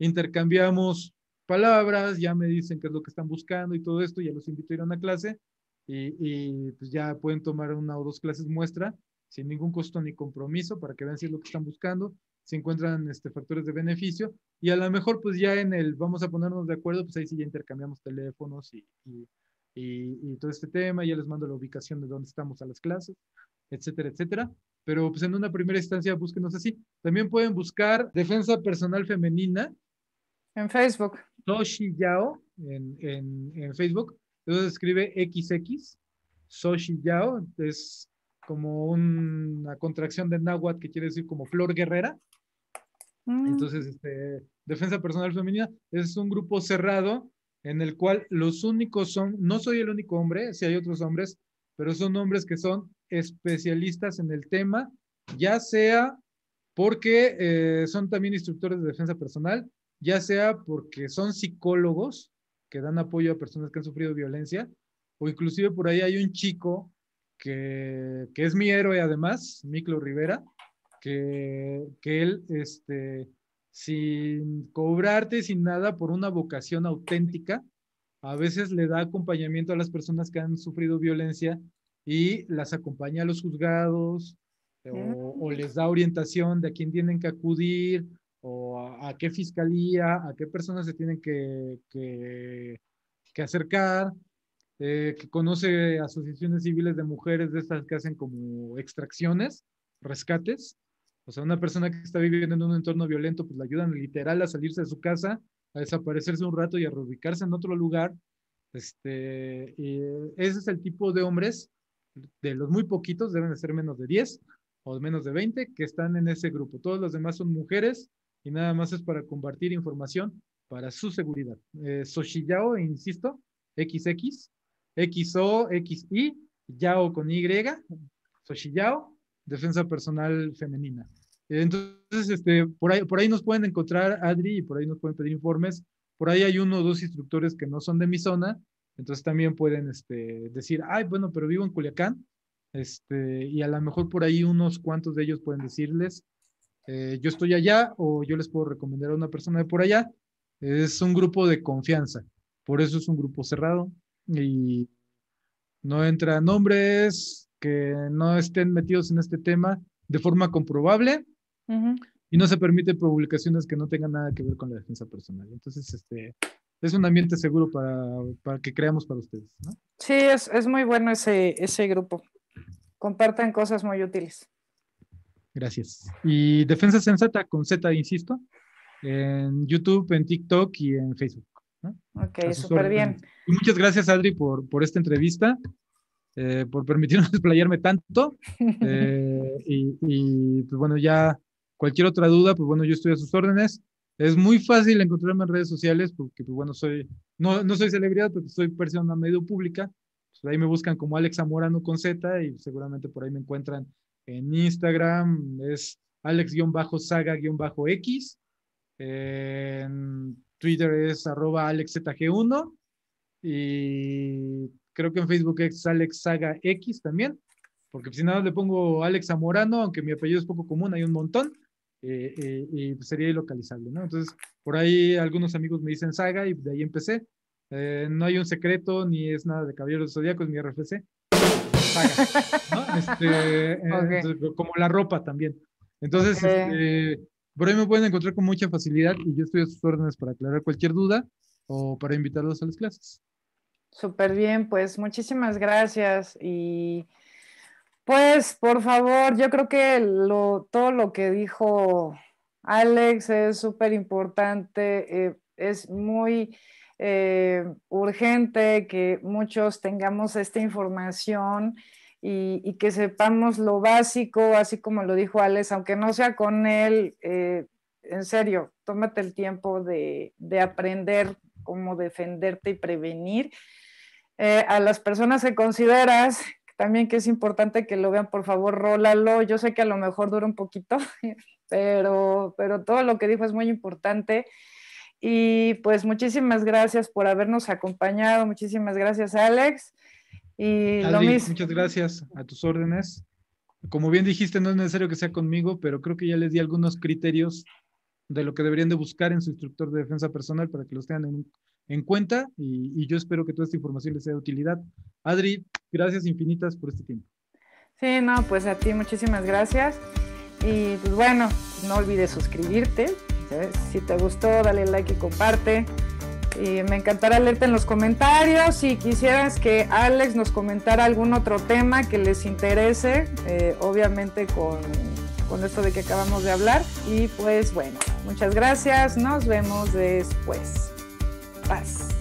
Intercambiamos palabras, ya me dicen qué es lo que están buscando y todo esto, ya los invito a ir a una clase y, pues ya pueden tomar una o dos clases muestra sin ningún costo ni compromiso para que vean si es lo que están buscando, si encuentran este, factores de beneficio y a lo mejor pues ya en el vamos a ponernos de acuerdo, pues ahí sí ya intercambiamos teléfonos y, y todo este tema, ya les mando la ubicación de dónde estamos a las clases, etcétera, etcétera pero pues en una primera instancia búsquenos así. También pueden buscar defensa personal femenina en Facebook. Soshi Yao, en, Facebook. Entonces escribe XX. Soshi Yao es como una contracción de náhuatl que quiere decir como flor guerrera. Mm. Entonces, este, defensa personal femenina es un grupo cerrado en el cual los únicos son, no soy el único hombre, si hay otros hombres, pero son hombres que son especialistas en el tema, ya sea porque eh, son también instructores de defensa personal, ya sea porque son psicólogos que dan apoyo a personas que han sufrido violencia, o inclusive por ahí hay un chico que, es mi héroe además, Miklo Rivera, que, él, este, sin cobrarte, sin nada, por una vocación auténtica, a veces le da acompañamiento a las personas que han sufrido violencia y las acompaña a los juzgados eh, o, o mm. les da orientación de a quién tienen que acudir a, qué fiscalía, a qué personas se tienen que, que, acercar, eh, que conoce asociaciones civiles de mujeres de estas que hacen como extracciones, rescates. O sea, una persona que está viviendo en un entorno violento, pues la ayudan literal a salirse de su casa, a desaparecerse un rato y a reubicarse en otro lugar. Este, ese es el tipo de hombres, de los muy poquitos, deben de ser menos de 10 o menos de 20, que están en ese grupo. Todos los demás son mujeres y nada más es para compartir información para su seguridad. Eh, insisto, XX, XO, XI, Yao con Y, Soshiyao, defensa personal femenina. Entonces, este, por, ahí, por ahí nos pueden encontrar, Adri, y por ahí nos pueden pedir informes. Por ahí hay uno o dos instructores que no son de mi zona, entonces también pueden este, decir, ay, bueno, pero vivo en Culiacán, este, y a lo mejor por ahí unos cuantos de ellos pueden decirles eh, yo estoy allá o yo les puedo recomendar a una persona de por allá. Es un grupo de confianza, por eso es un grupo cerrado y no entra nombres que no estén metidos en este tema de forma comprobable y no se permite publicaciones que no tengan nada que ver con la defensa personal. Entonces, este, es un ambiente seguro para, que creamos para ustedes. Sí, es, es, muy bueno ese, ese grupo. Compartan cosas muy útiles. Gracias. Y Defensa Sensata con Z, insisto, en YouTube, en TikTok y en Facebook. Ok, súper bien. muchas gracias, Adri, por, por esta entrevista, eh, por permitirnos desplayarme tanto. Eh, y, pues bueno, ya cualquier otra duda, pues bueno, yo estoy a sus órdenes. Es muy fácil encontrarme en redes sociales porque, pues bueno, soy, no, no soy celebridad, pero soy persona medio pública. Pues, ahí me buscan como Alex Zamorano con Z y seguramente por ahí me encuentran en Instagram es alex-saga-x. En Twitter es arroba alexzg1. Y creo que en Facebook es X también. Porque si nada le pongo Alex aunque mi apellido es poco común, hay un montón. Eh, eh, y pues sería ilocalizable, ¿no? Entonces, por ahí algunos amigos me dicen saga y de ahí empecé. Eh, no hay un secreto ni es nada de Caballeros es mi RFC. Este, eh, como la ropa también. Entonces, este, por ahí me pueden encontrar con mucha facilidad y yo estoy a sus órdenes para aclarar cualquier duda o para invitarlos a las clases. Súper bien, pues muchísimas gracias y pues por favor, yo creo que lo, todo lo que dijo Alex es súper importante, eh, es muy eh, urgente que muchos tengamos esta información y, que sepamos lo básico, así como lo dijo Alex, aunque no sea con él, eh, en serio, tómate el tiempo de, aprender cómo defenderte y prevenir. Eh, a las personas que consideras también que es importante que lo vean, por favor, rólalo. Yo sé que a lo mejor dura un poquito, pero, pero todo lo que dijo es muy importante. Y pues muchísimas gracias por habernos acompañado. Muchísimas gracias, Alex. Y lo mismo. Muchas gracias a tus órdenes. Como bien dijiste, no es necesario que sea conmigo, pero creo que ya les di algunos criterios de lo que deberían de buscar en su instructor de defensa personal para que los tengan en, cuenta y, y, yo espero que toda esta información les sea de utilidad. Adri, gracias infinitas por este tiempo. Sí, no, pues a ti muchísimas gracias y pues bueno, no olvides suscribirte eh, si te gustó, dale like y comparte. Y me encantará leerte en los comentarios. Si quisieras que Alex nos comentara algún otro tema que les interese, eh, obviamente con, con esto de que acabamos de hablar. Y pues bueno, muchas gracias. Nos vemos después. Paz.